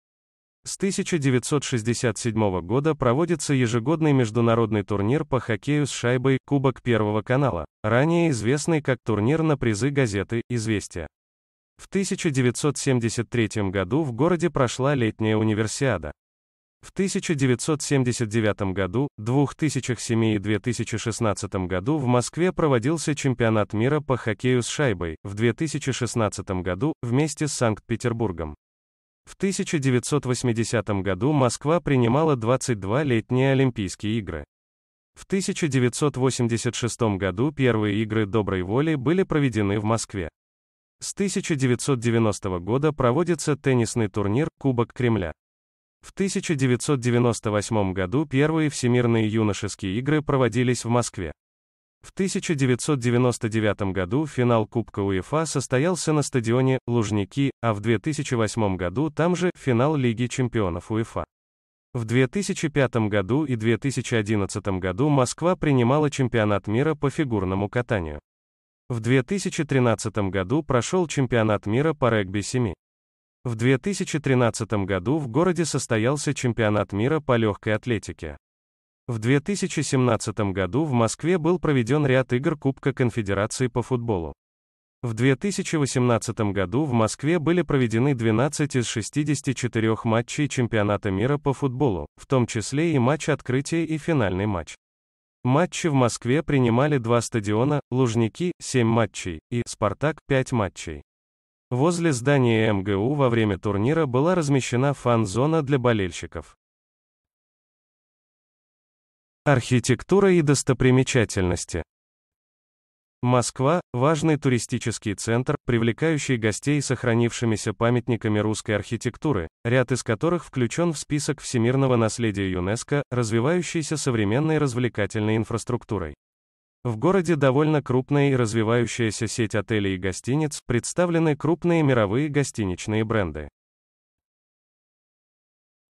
С 1967 года проводится ежегодный международный турнир по хоккею с шайбой «Кубок Первого канала», ранее известный как турнир на призы газеты «Известия». В 1973 году в городе прошла летняя универсиада. В 1979 году, 2007 и 2016 году в Москве проводился чемпионат мира по хоккею с шайбой, в 2016 году вместе с Санкт-Петербургом. В 1980 году Москва принимала 22 летние Олимпийские игры. В 1986 году первые игры доброй воли были проведены в Москве. С 1990 года проводится теннисный турнир Кубок Кремля. В 1998 году первые всемирные юношеские игры проводились в Москве. В 1999 году финал Кубка УЕФА состоялся на стадионе «Лужники», а в 2008 году там же финал Лиги чемпионов УЕФА. В 2005 году и 2011 году Москва принимала чемпионат мира по фигурному катанию. В 2013 году прошел чемпионат мира по регби-7. В 2013 году в городе состоялся чемпионат мира по легкой атлетике. В 2017 году в Москве был проведен ряд игр Кубка Конфедерации по футболу. В 2018 году в Москве были проведены 12 из 64 матчей чемпионата мира по футболу, в том числе и матч открытия и финальный матч. Матчи в Москве принимали два стадиона, Лужники – 7 матчей, и Спартак – 5 матчей. Возле здания МГУ во время турнира была размещена фан-зона для болельщиков. Архитектура и достопримечательности. Москва – важный туристический центр, привлекающий гостей сохранившимися памятниками русской архитектуры, ряд из которых включен в список всемирного наследия ЮНЕСКО, развивающийся современной развлекательной инфраструктурой. В городе довольно крупная и развивающаяся сеть отелей и гостиниц, представлены крупные мировые гостиничные бренды.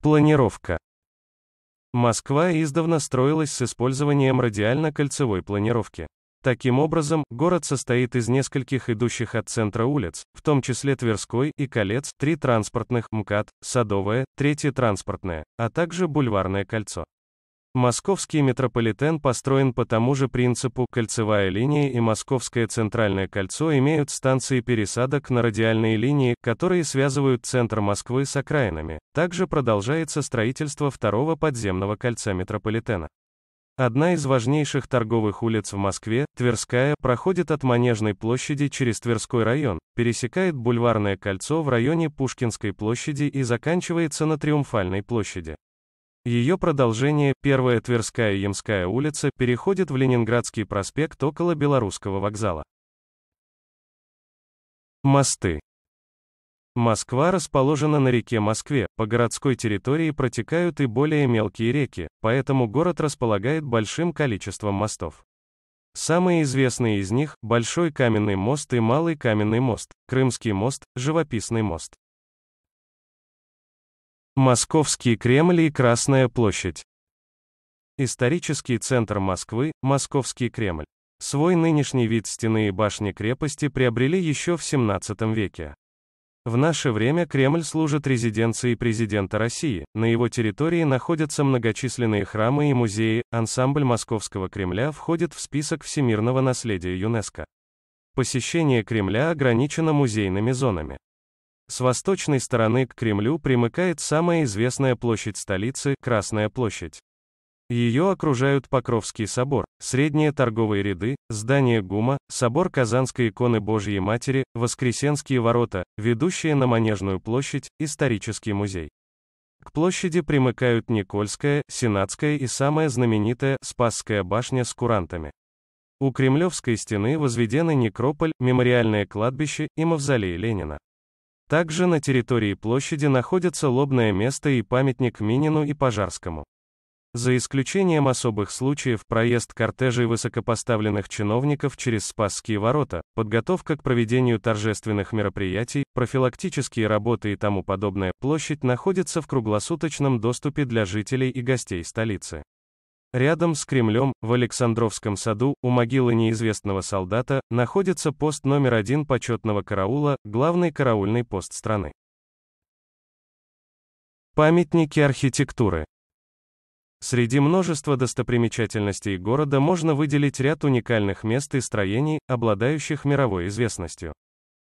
Планировка. Москва издавна строилась с использованием радиально-кольцевой планировки. Таким образом, город состоит из нескольких идущих от центра улиц, в том числе Тверской и Колец, три транспортных, МКАД, Садовое, третье транспортное, а также Бульварное кольцо. Московский метрополитен построен по тому же принципу, кольцевая линия и Московское центральное кольцо имеют станции пересадок на радиальные линии, которые связывают центр Москвы с окраинами. Также продолжается строительство второго подземного кольца метрополитена. Одна из важнейших торговых улиц в Москве, Тверская, проходит от Манежной площади через Тверской район, пересекает Бульварное кольцо в районе Пушкинской площади и заканчивается на Триумфальной площади. Ее продолжение, Первая Тверская и Ямская улица, переходит в Ленинградский проспект около Белорусского вокзала. Мосты. Москва расположена на реке Москве, по городской территории протекают и более мелкие реки, поэтому город располагает большим количеством мостов. Самые известные из них – Большой каменный мост и Малый каменный мост, Крымский мост, Живописный мост. Московский Кремль и Красная площадь. Исторический центр Москвы, Московский Кремль. Свой нынешний вид стены и башни крепости приобрели еще в 17 веке. В наше время Кремль служит резиденцией президента России, на его территории находятся многочисленные храмы и музеи, ансамбль Московского Кремля входит в список всемирного наследия ЮНЕСКО. Посещение Кремля ограничено музейными зонами. С восточной стороны к Кремлю примыкает самая известная площадь столицы – Красная площадь. Ее окружают Покровский собор, средние торговые ряды, здание ГУМа, собор Казанской иконы Божьей Матери, Воскресенские ворота, ведущие на Манежную площадь, исторический музей. К площади примыкают Никольская, Сенатская и самая знаменитая Спасская башня с курантами. У Кремлевской стены возведены некрополь, мемориальное кладбище и мавзолей Ленина. Также на территории площади находятся лобное место и памятник Минину и Пожарскому. За исключением особых случаев проезд кортежей высокопоставленных чиновников через Спасские ворота, подготовка к проведению торжественных мероприятий, профилактические работы и тому подобное, площадь находится в круглосуточном доступе для жителей и гостей столицы. Рядом с Кремлем, в Александровском саду, у могилы неизвестного солдата, находится пост номер один почетного караула, главный караульный пост страны. Памятники архитектуры. Среди множества достопримечательностей города можно выделить ряд уникальных мест и строений, обладающих мировой известностью.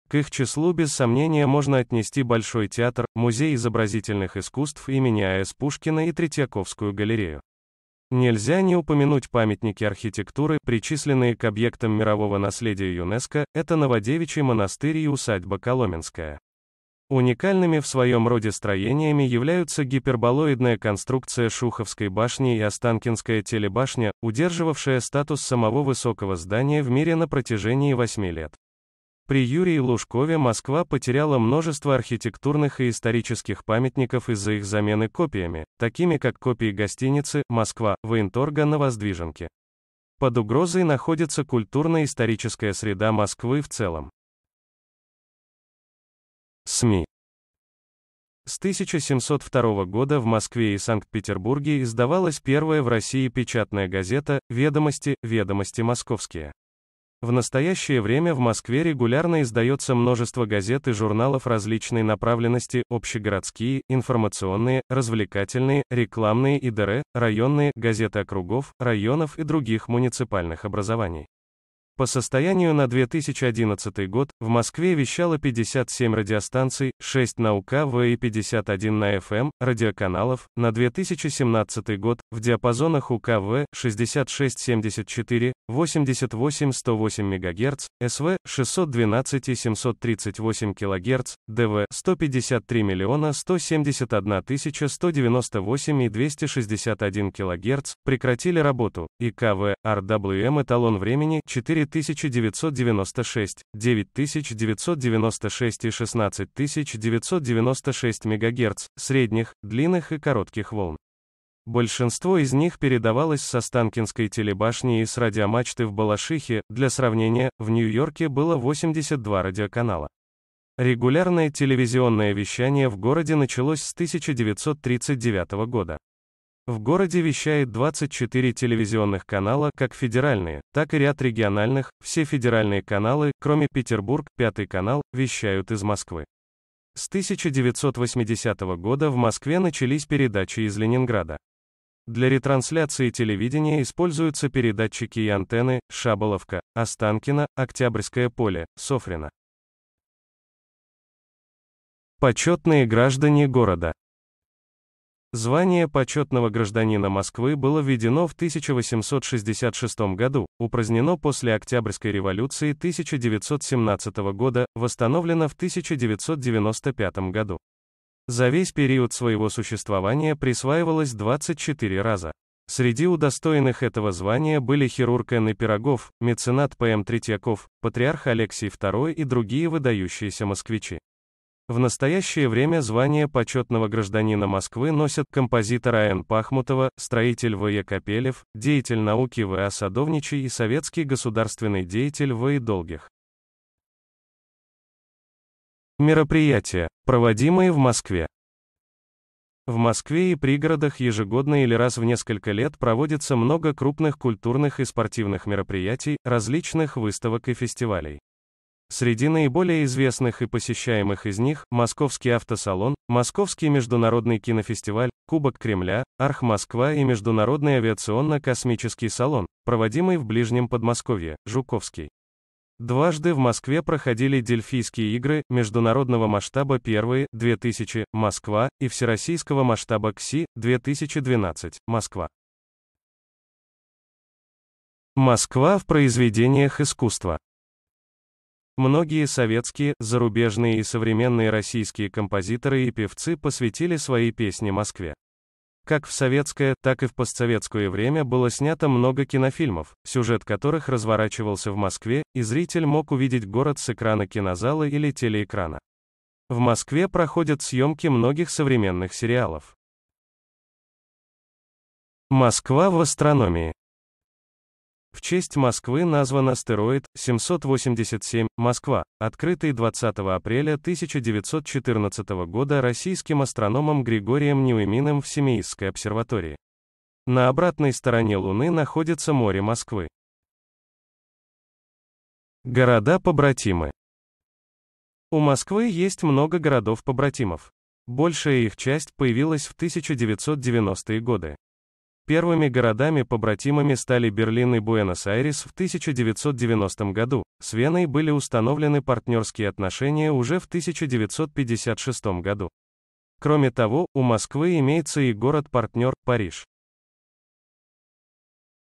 К их числу без сомнения можно отнести Большой театр, Музей изобразительных искусств имени А.С. Пушкина и Третьяковскую галерею. Нельзя не упомянуть памятники архитектуры, причисленные к объектам мирового наследия ЮНЕСКО, это Новодевичий монастырь и усадьба Коломенская. Уникальными в своем роде строениями являются гиперболоидная конструкция Шуховской башни и Останкинская телебашня, удерживавшая статус самого высокого здания в мире на протяжении восьми лет. При Юрии Лужкове Москва потеряла множество архитектурных и исторических памятников из-за их замены копиями, такими как копии гостиницы «Москва» военторга на Воздвиженке. Под угрозой находится культурно-историческая среда Москвы в целом. СМИ С 1702 года в Москве и Санкт-Петербурге издавалась первая в России печатная газета «Ведомости», «Ведомости московские». В настоящее время в Москве регулярно издается множество газет и журналов различной направленности, общегородские, информационные, развлекательные, рекламные и д.р., районные, газеты округов, районов и других муниципальных образований. По состоянию на 2011 год в Москве вещало 57 радиостанций, 6 на УКВ и 51 на FM радиоканалов. На 2017 год в диапазонах УКВ 66-74, 88 108 МГц, СВ 612 и 738 кГц, ДВ 153 миллиона 171 тысяча 198 и 261 кГц прекратили работу, и КВ, РВМ эталон времени 4 16996, 9996 и 16996 МГц, средних, длинных и коротких волн. Большинство из них передавалось с Останкинской телебашни и с радиомачты в Балашихе, для сравнения, в Нью-Йорке было 82 радиоканала. Регулярное телевизионное вещание в городе началось с 1939 года. В городе вещает 24 телевизионных канала, как федеральные, так и ряд региональных, все федеральные каналы, кроме Петербург, пятый канал, вещают из Москвы. С 1980 года в Москве начались передачи из Ленинграда. Для ретрансляции телевидения используются передатчики и антенны Шаболовка, Останкино, Октябрьское поле, Софрина. Почетные граждане города. Звание почетного гражданина Москвы было введено в 1866 году, упразднено после Октябрьской революции 1917 года, восстановлено в 1995 году. За весь период своего существования присваивалось 24 раза. Среди удостоенных этого звания были хирург Энн Пирогов, меценат П.М. Третьяков, патриарх Алексий II и другие выдающиеся москвичи. В настоящее время звание почетного гражданина Москвы носят композитор А.Н. Пахмутова, строитель В.Е. Капелев, деятель науки В.А. Садовничий и советский государственный деятель В.И. Долгих. Мероприятия, проводимые в Москве. В Москве и пригородах ежегодно или раз в несколько лет проводится много крупных культурных и спортивных мероприятий, различных выставок и фестивалей. Среди наиболее известных и посещаемых из них – Московский автосалон, Московский международный кинофестиваль, Кубок Кремля, Арх Москва и Международный авиационно-космический салон, проводимый в Ближнем Подмосковье, Жуковский. Дважды в Москве проходили Дельфийские игры международного масштаба первые 2000 Москва и всероссийского масштаба КСИ 2012 Москва. Москва в произведениях искусства. Многие советские, зарубежные и современные российские композиторы и певцы посвятили свои песни Москве. Как в советское, так и в постсоветское время было снято много кинофильмов, сюжет которых разворачивался в Москве, и зритель мог увидеть город с экрана кинозала или телеэкрана. В Москве проходят съемки многих современных сериалов. Москва в астрономии. В честь Москвы назван астероид 787 «Москва», открытый 20 апреля 1914 года российским астрономом Григорием Неуйминым в Семеистской обсерватории. На обратной стороне Луны находится море Москвы. Города-побратимы. У Москвы есть много городов-побратимов. Большая их часть появилась в 1990-е годы. Первыми городами-побратимами стали Берлин и Буэнос-Айрес в 1990 году. С Веной были установлены партнерские отношения уже в 1956 году. Кроме того, у Москвы имеется и город-партнер Париж.